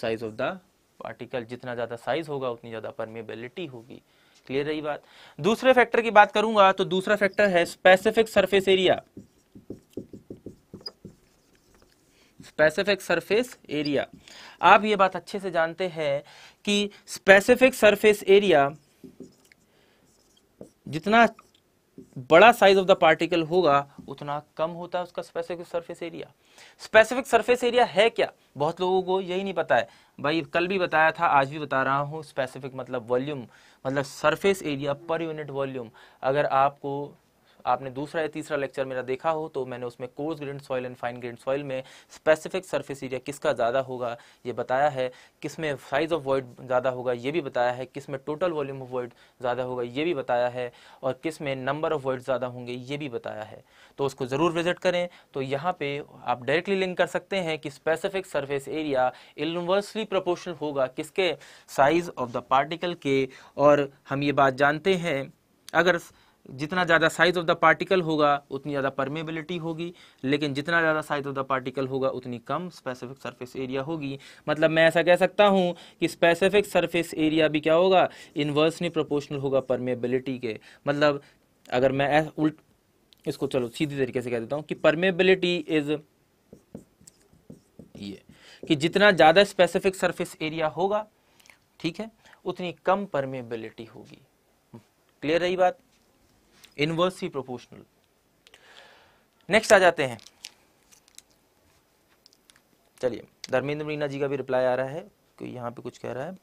size of the particle जितना ज़्यादा साइज होगा उतनी ज़्यादा परमेबिलिटी होगी क्लियर रही बात दूसरे फैक्टर की बात करूंगा तो दूसरा फैक्टर है specific surface area specific surface area आप ये बात अच्छे से जानते हैं कि स्पेसिफिक सरफेस एरिया जितना बड़ा साइज ऑफ द पार्टिकल होगा उतना कम होता है उसका specific surface area specific surface area है क्या बहुत लोगों को यही नहीं पता है भाई कल भी बताया था आज भी बता रहा हूँ स्पेसिफिक मतलब वॉल्यूम मतलब surface area per unit volume अगर आपको आपने दूसरा या तीसरा लेक्चर मेरा देखा हो तो मैंने उसमें coarse grain soil and fine grain soil में स्पेसिफिक सरफेस एरिया किसका ज़्यादा होगा ये बताया है किस में साइज ऑफ वॉइड ज़्यादा होगा ये भी बताया है किस में टोटल वॉल्यूम ऑफ वॉइड ज़्यादा होगा ये भी बताया है और किस में नंबर ऑफ वर्ड ज़्यादा होंगे ये भी बताया है तो उसको ज़रूर विजिट करें तो यहाँ पर आप डायरेक्टली लिंक कर सकते हैं कि specific surface area inversely proportional होगा किसके साइज ऑफ द पार्टिकल के और हम ये बात जानते हैं अगर जितना ज़्यादा साइज ऑफ द पार्टिकल होगा उतनी ज़्यादा परमेबिलिटी होगी लेकिन जितना ज़्यादा साइज ऑफ द पार्टिकल होगा उतनी कम स्पेसिफिक सरफेस एरिया होगी मतलब मैं ऐसा कह सकता हूँ कि स्पेसिफिक सरफेस एरिया भी क्या होगा इन्वर्सली प्रोपोर्शनल होगा परमेबिलिटी के मतलब अगर मैं उल्ट इसको चलो सीधे तरीके से कह देता हूँ कि परमेबिलिटी इज ये कि जितना ज़्यादा स्पेसिफिक सर्फेस एरिया होगा ठीक है उतनी कम परमेबिलिटी होगी क्लियर रही बात इनवर्सली प्रोपोर्शनल नेक्स्ट आ जाते हैं चलिए धर्मेंद्र मीना जी का भी रिप्लाई आ रहा है कि यहाँ पे कुछ कह रहा है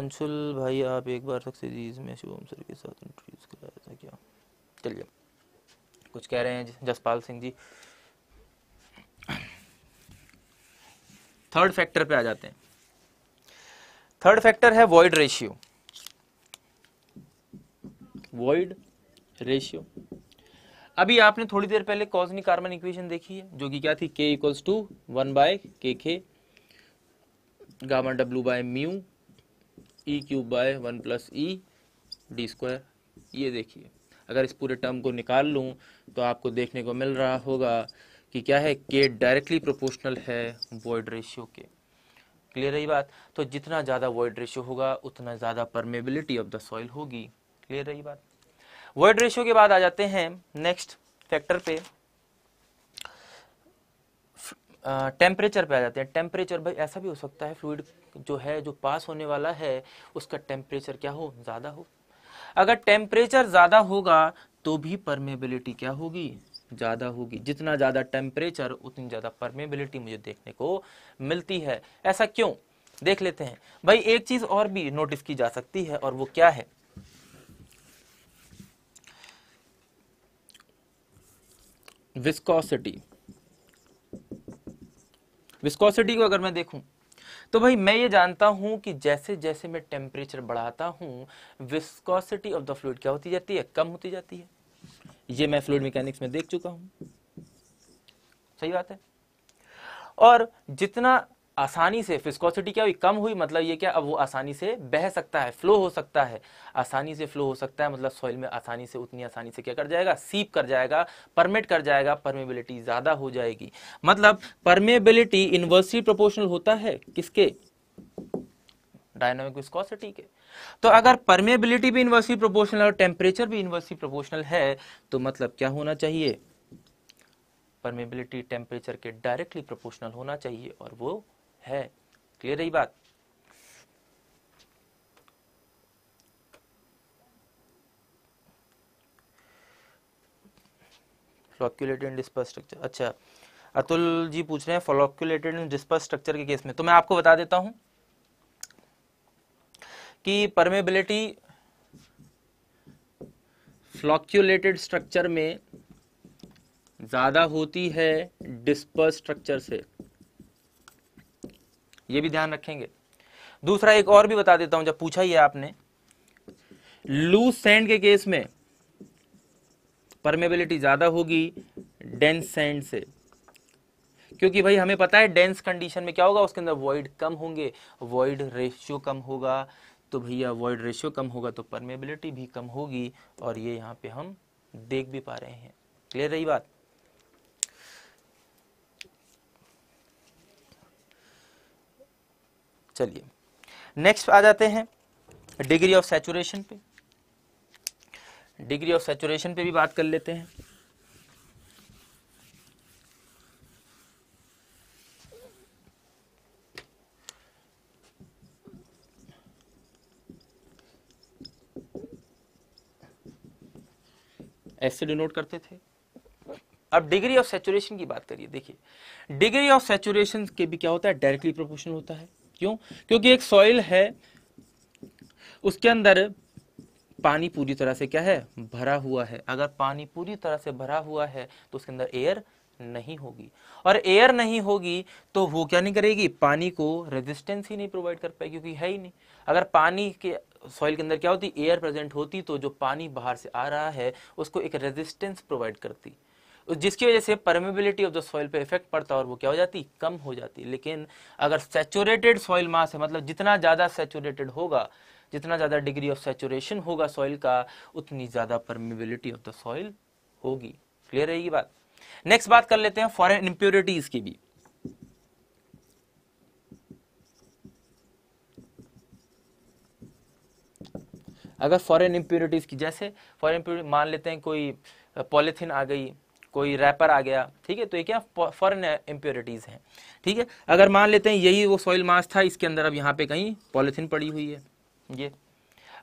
अंशुल भाई आप एक बार तक सीरीज में शुभम सर के साथ इंट्रोड्यूस कराया था क्या चलिए कुछ कह रहे हैं जसपाल सिंह जी थर्ड फैक्टर पे आ जाते हैं थर्ड फैक्टर है वॉइड रेशियो वॉइड रेशियो अभी आपने थोड़ी देर पहले कॉजनी कार्बन इक्वेशन देखी है जो कि क्या थी के equals to one by k के gamma W by mu E cube by one plus E D square ये देखिए अगर इस पूरे टर्म को निकाल लूँ तो आपको देखने को मिल रहा होगा कि क्या है के डायरेक्टली प्रोपोर्शनल है वॉइड रेशियो के क्लियर रही बात तो जितना ज़्यादा वॉइड रेशियो होगा उतना ज़्यादा परमेबिलिटी ऑफ द सॉइल होगी क्लियर रही बात वर्ड रेशियो के बाद आ जाते हैं नेक्स्ट फैक्टर पे टेम्परेचर पे आ जाते हैं टेम्परेचर भाई ऐसा भी हो सकता है फ्लूड जो है जो पास होने वाला है उसका टेम्परेचर क्या हो ज़्यादा हो अगर टेम्परेचर ज़्यादा होगा तो भी परमेबिलिटी क्या होगी ज़्यादा होगी जितना ज़्यादा टेम्परेचर उतनी ज़्यादा परमेबिलिटी मुझे देखने को मिलती है ऐसा क्यों देख लेते हैं भाई एक चीज़ और भी नोटिस की जा सकती है और वो क्या है विस्कोसिटी विस्कोसिटी को अगर मैं देखूं तो भाई मैं ये जानता हूं कि जैसे जैसे मैं टेम्परेचर बढ़ाता हूं विस्कोसिटी ऑफ द फ्लूड क्या होती जाती है कम होती जाती है ये मैं फ्लूड मैकेनिक्स में देख चुका हूं सही बात है और जितना आसानी से फिस्कोसिटी क्या हुई कम हुई मतलब ये क्या अब वो आसानी से बह सकता है फ्लो हो सकता है आसानी से फ्लो हो सकता है मतलब सॉइल में आसानी से उतनी आसानी से क्या कर जाएगा सीप कर जाएगा परमिट कर जाएगा परमेबिलिटी ज़्यादा हो जाएगी मतलब परमेबिलिटी इनवर्सली प्रोपोर्शनल होता है किसके डायनामिक विस्कोसिटी के तो अगर परमेबिलिटी भी इनवर्सली प्रोपोर्शनल और टेम्परेचर भी इनवर्सली प्रोपोर्शनल है तो मतलब क्या होना चाहिए परमेबिलिटी टेम्परेचर के डायरेक्टली प्रोपोर्शनल होना चाहिए और वो है क्लियर रही बात फ्लॉक्यूलेटेड डिस्पर्स स्ट्रक्चर अच्छा अतुल जी पूछ रहे हैं फ्लॉक्यूलेटेड डिस्पर्स स्ट्रक्चर के केस में तो मैं आपको बता देता हूं कि परमेबिलिटी फ्लॉक्यूलेटेड स्ट्रक्चर में ज़्यादा होती है डिस्पर्स स्ट्रक्चर से ये भी ध्यान रखेंगे दूसरा एक और भी बता देता हूं जब पूछा ही है आपने लूज सैंड के केस में परमेबिलिटी ज़्यादा होगी डेंस सैंड से क्योंकि भाई हमें पता है डेंस कंडीशन में क्या होगा उसके अंदर वॉइड कम होंगे वॉइड रेशियो कम होगा तो भैया वॉइड रेशियो कम होगा तो परमेबिलिटी भी कम होगी और ये यहाँ पे हम देख भी पा रहे हैं क्लियर रही बात चलिए नेक्स्ट आ जाते हैं डिग्री ऑफ सेचुरेशन पे डिग्री ऑफ सेचुरेशन पे भी बात कर लेते हैं ऐसे डिनोट करते थे अब डिग्री ऑफ सेचुरेशन की बात करिए देखिए डिग्री ऑफ सेचुरेशन के भी क्या होता है डायरेक्टली प्रोपोर्शनल होता है क्यों क्योंकि एक सॉइल है उसके अंदर पानी पूरी तरह से क्या है भरा हुआ है अगर पानी पूरी तरह से भरा हुआ है तो उसके अंदर एयर नहीं होगी और एयर नहीं होगी तो वो क्या नहीं करेगी पानी को रेजिस्टेंस ही नहीं प्रोवाइड कर पाएगी क्योंकि है ही नहीं अगर पानी के सॉइल के अंदर क्या होती एयर प्रेजेंट होती तो जो पानी बाहर से आ रहा है उसको एक रेजिस्टेंस प्रोवाइड करती जिसकी वजह से परमेबिलिटी ऑफ द सॉइल पे इफेक्ट पड़ता है और वो क्या हो जाती कम हो जाती लेकिन अगर सेचुरेटेड सॉइल मास है मतलब जितना ज़्यादा सेचुरेटेड होगा जितना ज़्यादा डिग्री ऑफ सेचुरेशन होगा सॉइल का उतनी ज़्यादा परमेबिलिटी ऑफ द सॉइल होगी क्लियर रहेगी बात नेक्स्ट बात कर लेते हैं फॉरन इंप्योरिटीज की भी अगर फॉरेन इंप्योरिटीज की जैसे फॉरेन मान लेते हैं कोई पॉलिथिन आ गई कोई रैपर आ गया ठीक है तो ये क्या फॉरन इम्प्योरिटीज़ हैं ठीक है अगर मान लेते हैं यही वो सॉइल मास था इसके अंदर अब यहाँ पे कहीं पॉलीथिन पड़ी हुई है ये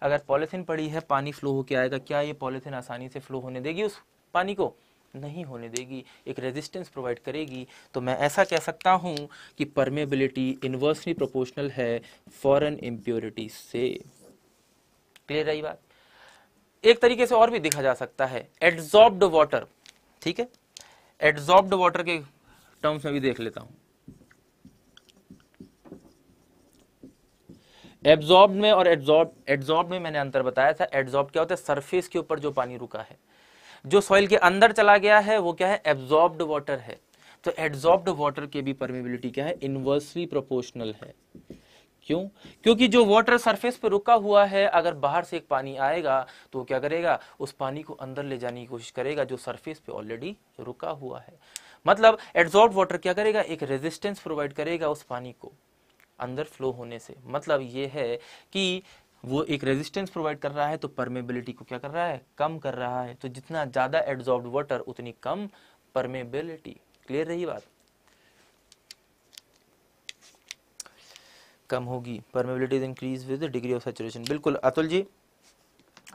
अगर पॉलीथिन पड़ी है पानी फ्लो होके आएगा क्या ये पॉलीथिन आसानी से फ्लो होने देगी उस पानी को नहीं होने देगी एक रेजिस्टेंस प्रोवाइड करेगी तो मैं ऐसा कह सकता हूँ कि परमेबिलिटी इन्वर्सली प्रोपोर्शनल है फॉरन इम्प्योरिटी से क्लियर रही बात एक तरीके से और भी देखा जा सकता है एड्जॉर्ब्ड वाटर ठीक है एड्जॉर्ब्ड वाटर के टर्म्स में भी देख लेता हूं एब्जॉर्ब में और एड्जॉर्ब एड्सॉर्ब में मैंने अंतर बताया था एड्जॉर्ब क्या होता है सरफेस के ऊपर जो पानी रुका है जो सॉइल के अंदर चला गया है वो क्या है एब्जॉर्ब्ड वाटर है तो एड्जॉर्ब्ड वाटर के भी परमेबिलिटी क्या है इनवर्सली प्रोपोर्शनल है क्यों क्योंकि जो वाटर सरफेस पर रुका हुआ है अगर बाहर से एक पानी आएगा तो क्या करेगा उस पानी को अंदर ले जाने की कोशिश करेगा जो सरफेस पे ऑलरेडी रुका हुआ है मतलब एड्जॉर्ब वाटर क्या करेगा एक रेजिस्टेंस प्रोवाइड करेगा उस पानी को अंदर फ्लो होने से मतलब ये है कि वो एक रेजिस्टेंस प्रोवाइड कर रहा है तो परमेबिलिटी को क्या कर रहा है कम कर रहा है तो जितना ज़्यादा एड्जॉर्ब वाटर उतनी कम परमेबिलिटी क्लियर रही बात कम होगी permeability is increase with degree of saturation बिल्कुल अतुल जी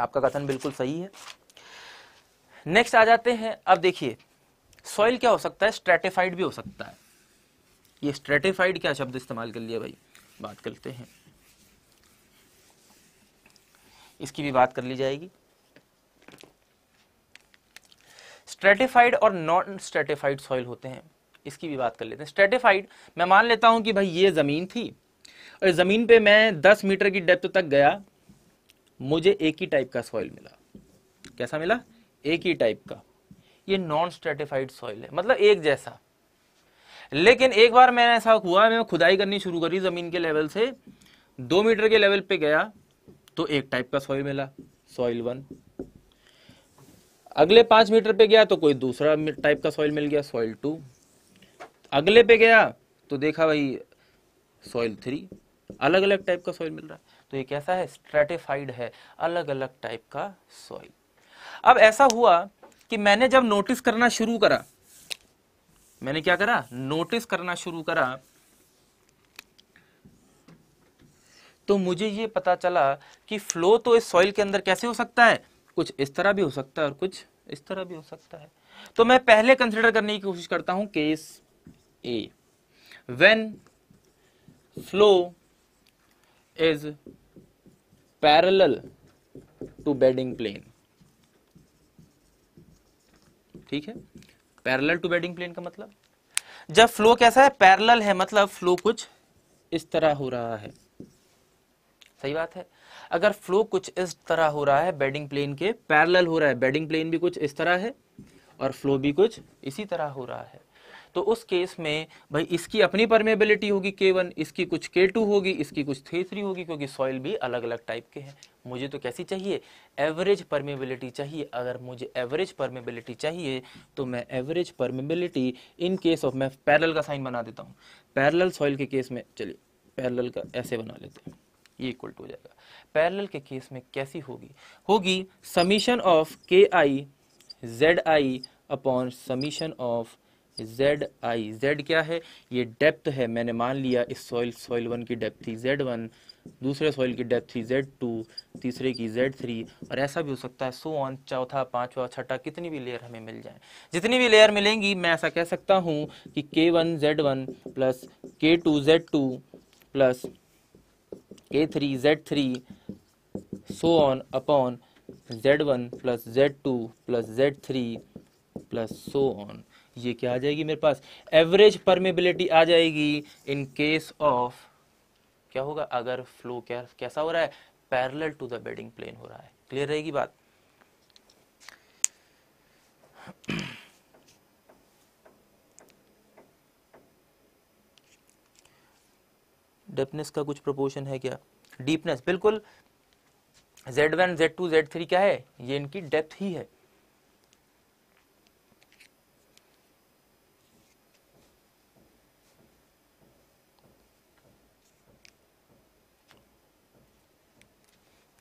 आपका कथन बिल्कुल सही है नेक्स्ट आ जाते हैं अब देखिए सॉइल क्या हो सकता है स्ट्रेटिफाइड भी हो सकता है ये स्ट्रेटिफाइड क्या शब्द इस्तेमाल कर लिया भाई बात करते हैं इसकी भी बात कर ली जाएगी स्ट्रेटिफाइड और नॉन स्ट्रेटिफाइड सॉइल होते हैं इसकी भी बात कर लेते हैं स्ट्रेटिफाइड मैं मान लेता हूं कि भाई ये जमीन थी ज़मीन पे मैं दस मीटर की डेप्थ तक गया मुझे एक ही टाइप का सॉइल मिला कैसा मिला एक ही टाइप का ये नॉन स्ट्रेटिफाइड सॉइल है मतलब एक जैसा लेकिन एक बार मैंने ऐसा हुआ मैं खुदाई करनी शुरू करी ज़मीन के लेवल से दो मीटर के लेवल पे गया तो एक टाइप का सॉइल मिला सॉइल वन अगले पांच मीटर पे गया तो कोई दूसरा टाइप का सॉइल मिल गया सॉइल टू अगले पे गया तो देखा भाई सॉइल थ्री अलग अलग टाइप का सॉइल मिल रहा है तो ये कैसा है स्ट्रेटिफाइड है अलग अलग टाइप का सॉइल अब ऐसा हुआ कि मैंने जब नोटिस करना शुरू करा मैंने क्या करा नोटिस करना शुरू करा तो मुझे ये पता चला कि फ्लो तो इस सॉइल के अंदर कैसे हो सकता है कुछ इस तरह भी हो सकता है और कुछ इस तरह भी हो सकता है तो मैं पहले कंसिडर करने की कोशिश करता हूं case a when flow is parallel to bedding plane ठीक है पैरेलल टू बेडिंग प्लेन का मतलब जब फ्लो कैसा है पैरेलल है मतलब फ्लो कुछ इस तरह हो रहा है सही बात है अगर फ्लो कुछ इस तरह हो रहा है बेडिंग प्लेन के पैरेलल हो रहा है बेडिंग प्लेन भी कुछ इस तरह है और फ्लो भी कुछ इसी तरह हो रहा है तो उस केस में भाई इसकी अपनी परमेबिलिटी होगी के वन इसकी कुछ के टू होगी इसकी कुछ थे थ्री होगी क्योंकि सॉइल भी अलग अलग टाइप के हैं मुझे तो कैसी चाहिए एवरेज परमेबिलिटी चाहिए अगर मुझे एवरेज परमेबिलिटी चाहिए तो मैं average permeability in case of मैं पैरल का साइन बना देता हूँ पैरल सॉइल के केस में चलिए पैरल का ऐसे बना लेते हैं ये इक्वल टू हो जाएगा पैरल के केस में कैसी होगी होगी summation of k i z i upon summation of z i z क्या है ये डेप्थ है मैंने मान लिया इस सॉइल सॉइल वन की डेप्थ थी जेड वन दूसरे सॉइल की डेप्थ थी जेड टू तीसरे की जेड थ्री और ऐसा भी हो सकता है सो ऑन चौथा पांचवा छठा कितनी भी लेयर हमें मिल जाए जितनी भी लेयर मिलेंगी मैं ऐसा कह सकता हूँ कि k one z one plus k two z two plus k three z three so on upon z one plus z two plus z three plus so on ये क्या आ जाएगी मेरे पास एवरेज परमेबिलिटी आ जाएगी इन केस ऑफ क्या होगा अगर फ्लो क्या कैसा हो रहा है parallel to the bedding plane हो रहा है क्लियर रहेगी बात डेपनेस का कुछ प्रोपोर्शन है क्या डीपनेस बिल्कुल Z1, Z2, Z3 क्या है ये इनकी डेप्थ ही है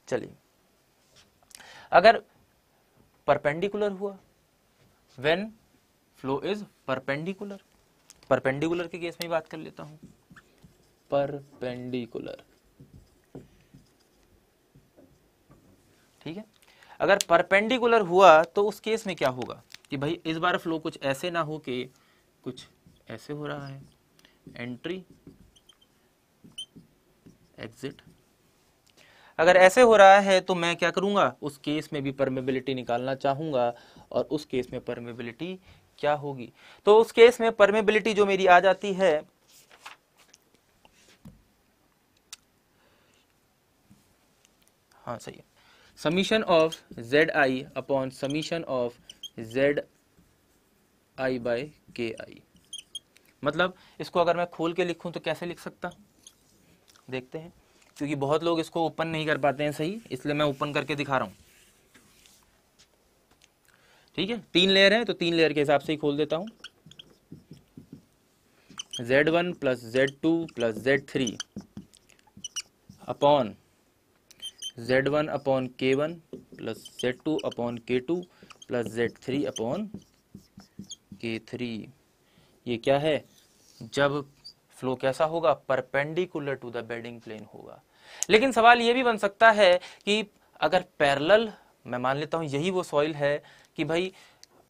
चलिए अगर परपेंडिकुलर हुआ when flow is perpendicular perpendicular के केस में बात कर लेता हूं परपेंडिकुलर ठीक है अगर परपेंडिकुलर हुआ तो उस केस में क्या होगा कि भाई इस बार फ्लो कुछ ऐसे ना हो कि कुछ ऐसे हो रहा है एंट्री एग्जिट अगर ऐसे हो रहा है तो मैं क्या करूँगा उस केस में भी परमेबिलिटी निकालना चाहूँगा और उस केस में परमेबिलिटी क्या होगी तो उस केस में परमेबिलिटी जो मेरी आ जाती है हाँ सही है summation of z i upon summation of z i by k i मतलब इसको अगर मैं खोल के लिखूं तो कैसे लिख सकता देखते हैं क्योंकि बहुत लोग इसको ओपन नहीं कर पाते हैं सही इसलिए मैं ओपन करके दिखा रहा हूं ठीक है तीन लेयर है तो तीन लेयर के हिसाब से ही खोल देता हूं z one plus z two plus z three upon z one upon k one plus z two upon k two plus z three upon k three ये क्या है जब फ्लो कैसा होगा perpendicular to the bedding plane होगा लेकिन सवाल ये भी बन सकता है कि अगर पैरल मैं मान लेता हूँ यही वो सॉइल है कि भाई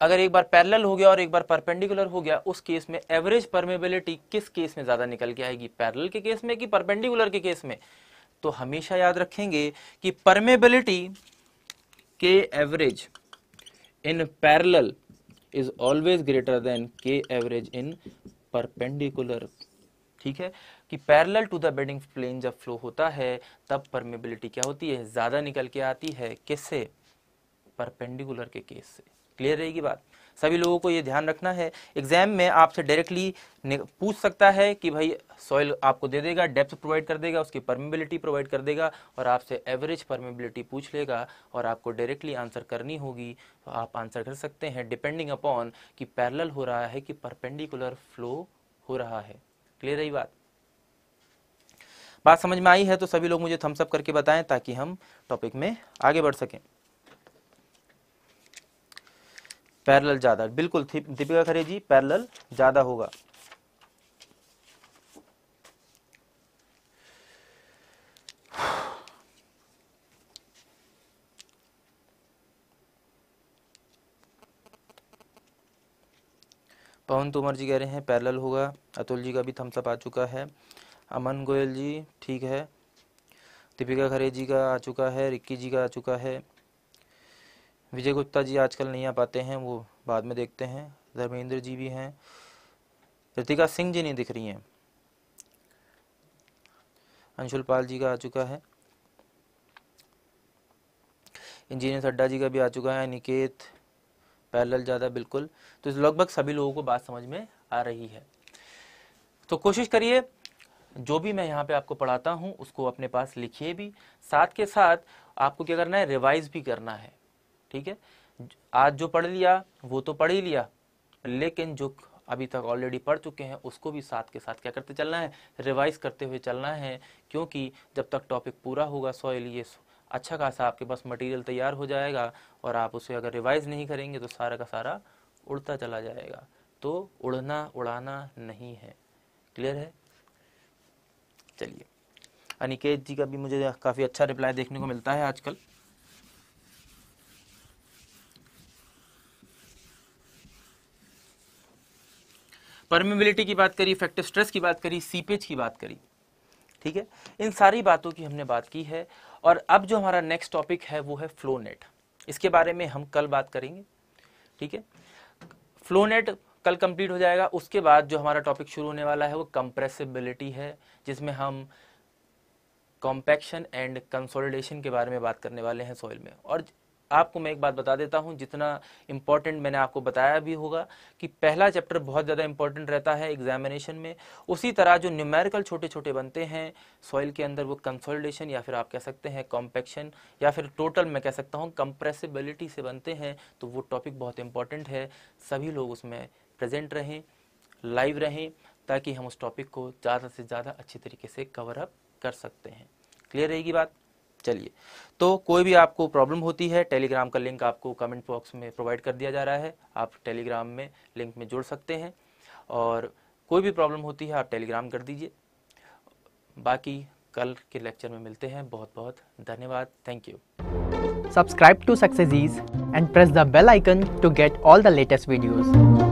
अगर एक बार पैरेलल हो गया और एक बार परपेंडिकुलर हो गया उस केस में एवरेज परमेबिलिटी किस केस में ज़्यादा निकल के आएगी पैरेलल के केस में कि परपेंडिकुलर के केस में तो हमेशा याद रखेंगे कि permeability k average in parallel is always greater than k average in perpendicular ठीक है कि parallel to the bedding plane जब फ्लो होता है तब परमेबिलिटी क्या होती है ज़्यादा निकल के आती है किससे परपेंडिकुलर के केस से क्लियर रहेगी बात सभी लोगों को ये ध्यान रखना है एग्जाम में आपसे डायरेक्टली पूछ सकता है कि भाई सॉइल आपको दे देगा डेप्थ प्रोवाइड कर देगा उसकी परमेबिलिटी प्रोवाइड कर देगा और आपसे एवरेज परमेबिलिटी पूछ लेगा और आपको डायरेक्टली आंसर करनी होगी तो आप आंसर कर सकते हैं डिपेंडिंग अपॉन कि पैरेलल हो रहा है कि परपेंडिकुलर फ्लो हो रहा है क्लियर रही बात बात समझ में आई है तो सभी लोग मुझे थम्सअप करके बताएं ताकि हम टॉपिक में आगे बढ़ सकें पैरेलल ज़्यादा बिल्कुल दीपिका खरे जी पैरेलल ज़्यादा होगा पवन तोमर जी कह रहे हैं पैरल होगा अतुल जी का भी थम्सअप आ चुका है अमन गोयल जी ठीक है दीपिका खरे जी का आ चुका है रिक्की जी का आ चुका है विजय गुप्ता जी आजकल नहीं आ पाते हैं वो बाद में देखते हैं धर्मेंद्र जी भी हैं ऋतिका सिंह जी नहीं दिख रही हैं अंशुल पाल जी का आ चुका है इंजीनियर सड्डा जी का भी आ चुका है निकेत पैरेलल ज़्यादा बिल्कुल तो लगभग सभी लोगों को बात समझ में आ रही है तो कोशिश करिए जो भी मैं यहाँ पे आपको पढ़ाता हूँ उसको अपने पास लिखिए भी साथ के साथ आपको क्या करना है रिवाइज भी करना है ठीक है आज जो पढ़ लिया वो तो पढ़ ही लिया लेकिन जो अभी तक ऑलरेडी पढ़ चुके हैं उसको भी साथ के साथ क्या करते चलना है रिवाइज करते हुए चलना है क्योंकि जब तक टॉपिक पूरा होगा सो लिए अच्छा खासा आपके पास मटेरियल तैयार हो जाएगा और आप उसे अगर रिवाइज़ नहीं करेंगे तो सारा का सारा उड़ता चला जाएगा तो उड़ना उड़ाना नहीं है क्लियर है चलिए अनिकेत जी का भी मुझे काफ़ी अच्छा रिप्लाई देखने को मिलता है आजकल परमेबिलिटी की बात करी इफेक्टिव स्ट्रेस की बात करी सीपेज की बात करी ठीक है इन सारी बातों की हमने बात की है और अब जो हमारा नेक्स्ट टॉपिक है वो है फ्लोनेट इसके बारे में हम कल बात करेंगे ठीक है फ्लोनेट कल कंप्लीट हो जाएगा उसके बाद जो हमारा टॉपिक शुरू होने वाला है वो कंप्रेसिबिलिटी है जिसमें हम कॉम्पैक्शन एंड कंसोलिडेशन के बारे में बात करने वाले हैं सॉइल में और आपको मैं एक बात बता देता हूँ जितना इम्पॉर्टेंट मैंने आपको बताया भी होगा कि पहला चैप्टर बहुत ज़्यादा इंपॉर्टेंट रहता है एग्जामिनेशन में उसी तरह जो न्यूमेरिकल छोटे छोटे बनते हैं सॉइल के अंदर वो कंसोलिडेशन या फिर आप कह सकते हैं कॉम्पेक्शन या फिर टोटल मैं कह सकता हूँ कंप्रेसिबिलिटी से बनते हैं तो वो टॉपिक बहुत इंपॉर्टेंट है सभी लोग उसमें प्रजेंट रहें लाइव रहें ताकि हम उस टॉपिक को ज़्यादा से ज़्यादा अच्छी तरीके से कवर अप कर सकते हैं क्लियर रहेगी बात चलिए तो कोई भी आपको प्रॉब्लम होती है टेलीग्राम का लिंक आपको कमेंट बॉक्स में प्रोवाइड कर दिया जा रहा है आप टेलीग्राम में लिंक में जुड़ सकते हैं और कोई भी प्रॉब्लम होती है आप टेलीग्राम कर दीजिए बाकी कल के लेक्चर में मिलते हैं बहुत बहुत धन्यवाद thank you subscribe to success and press the bell icon to get all the latest videos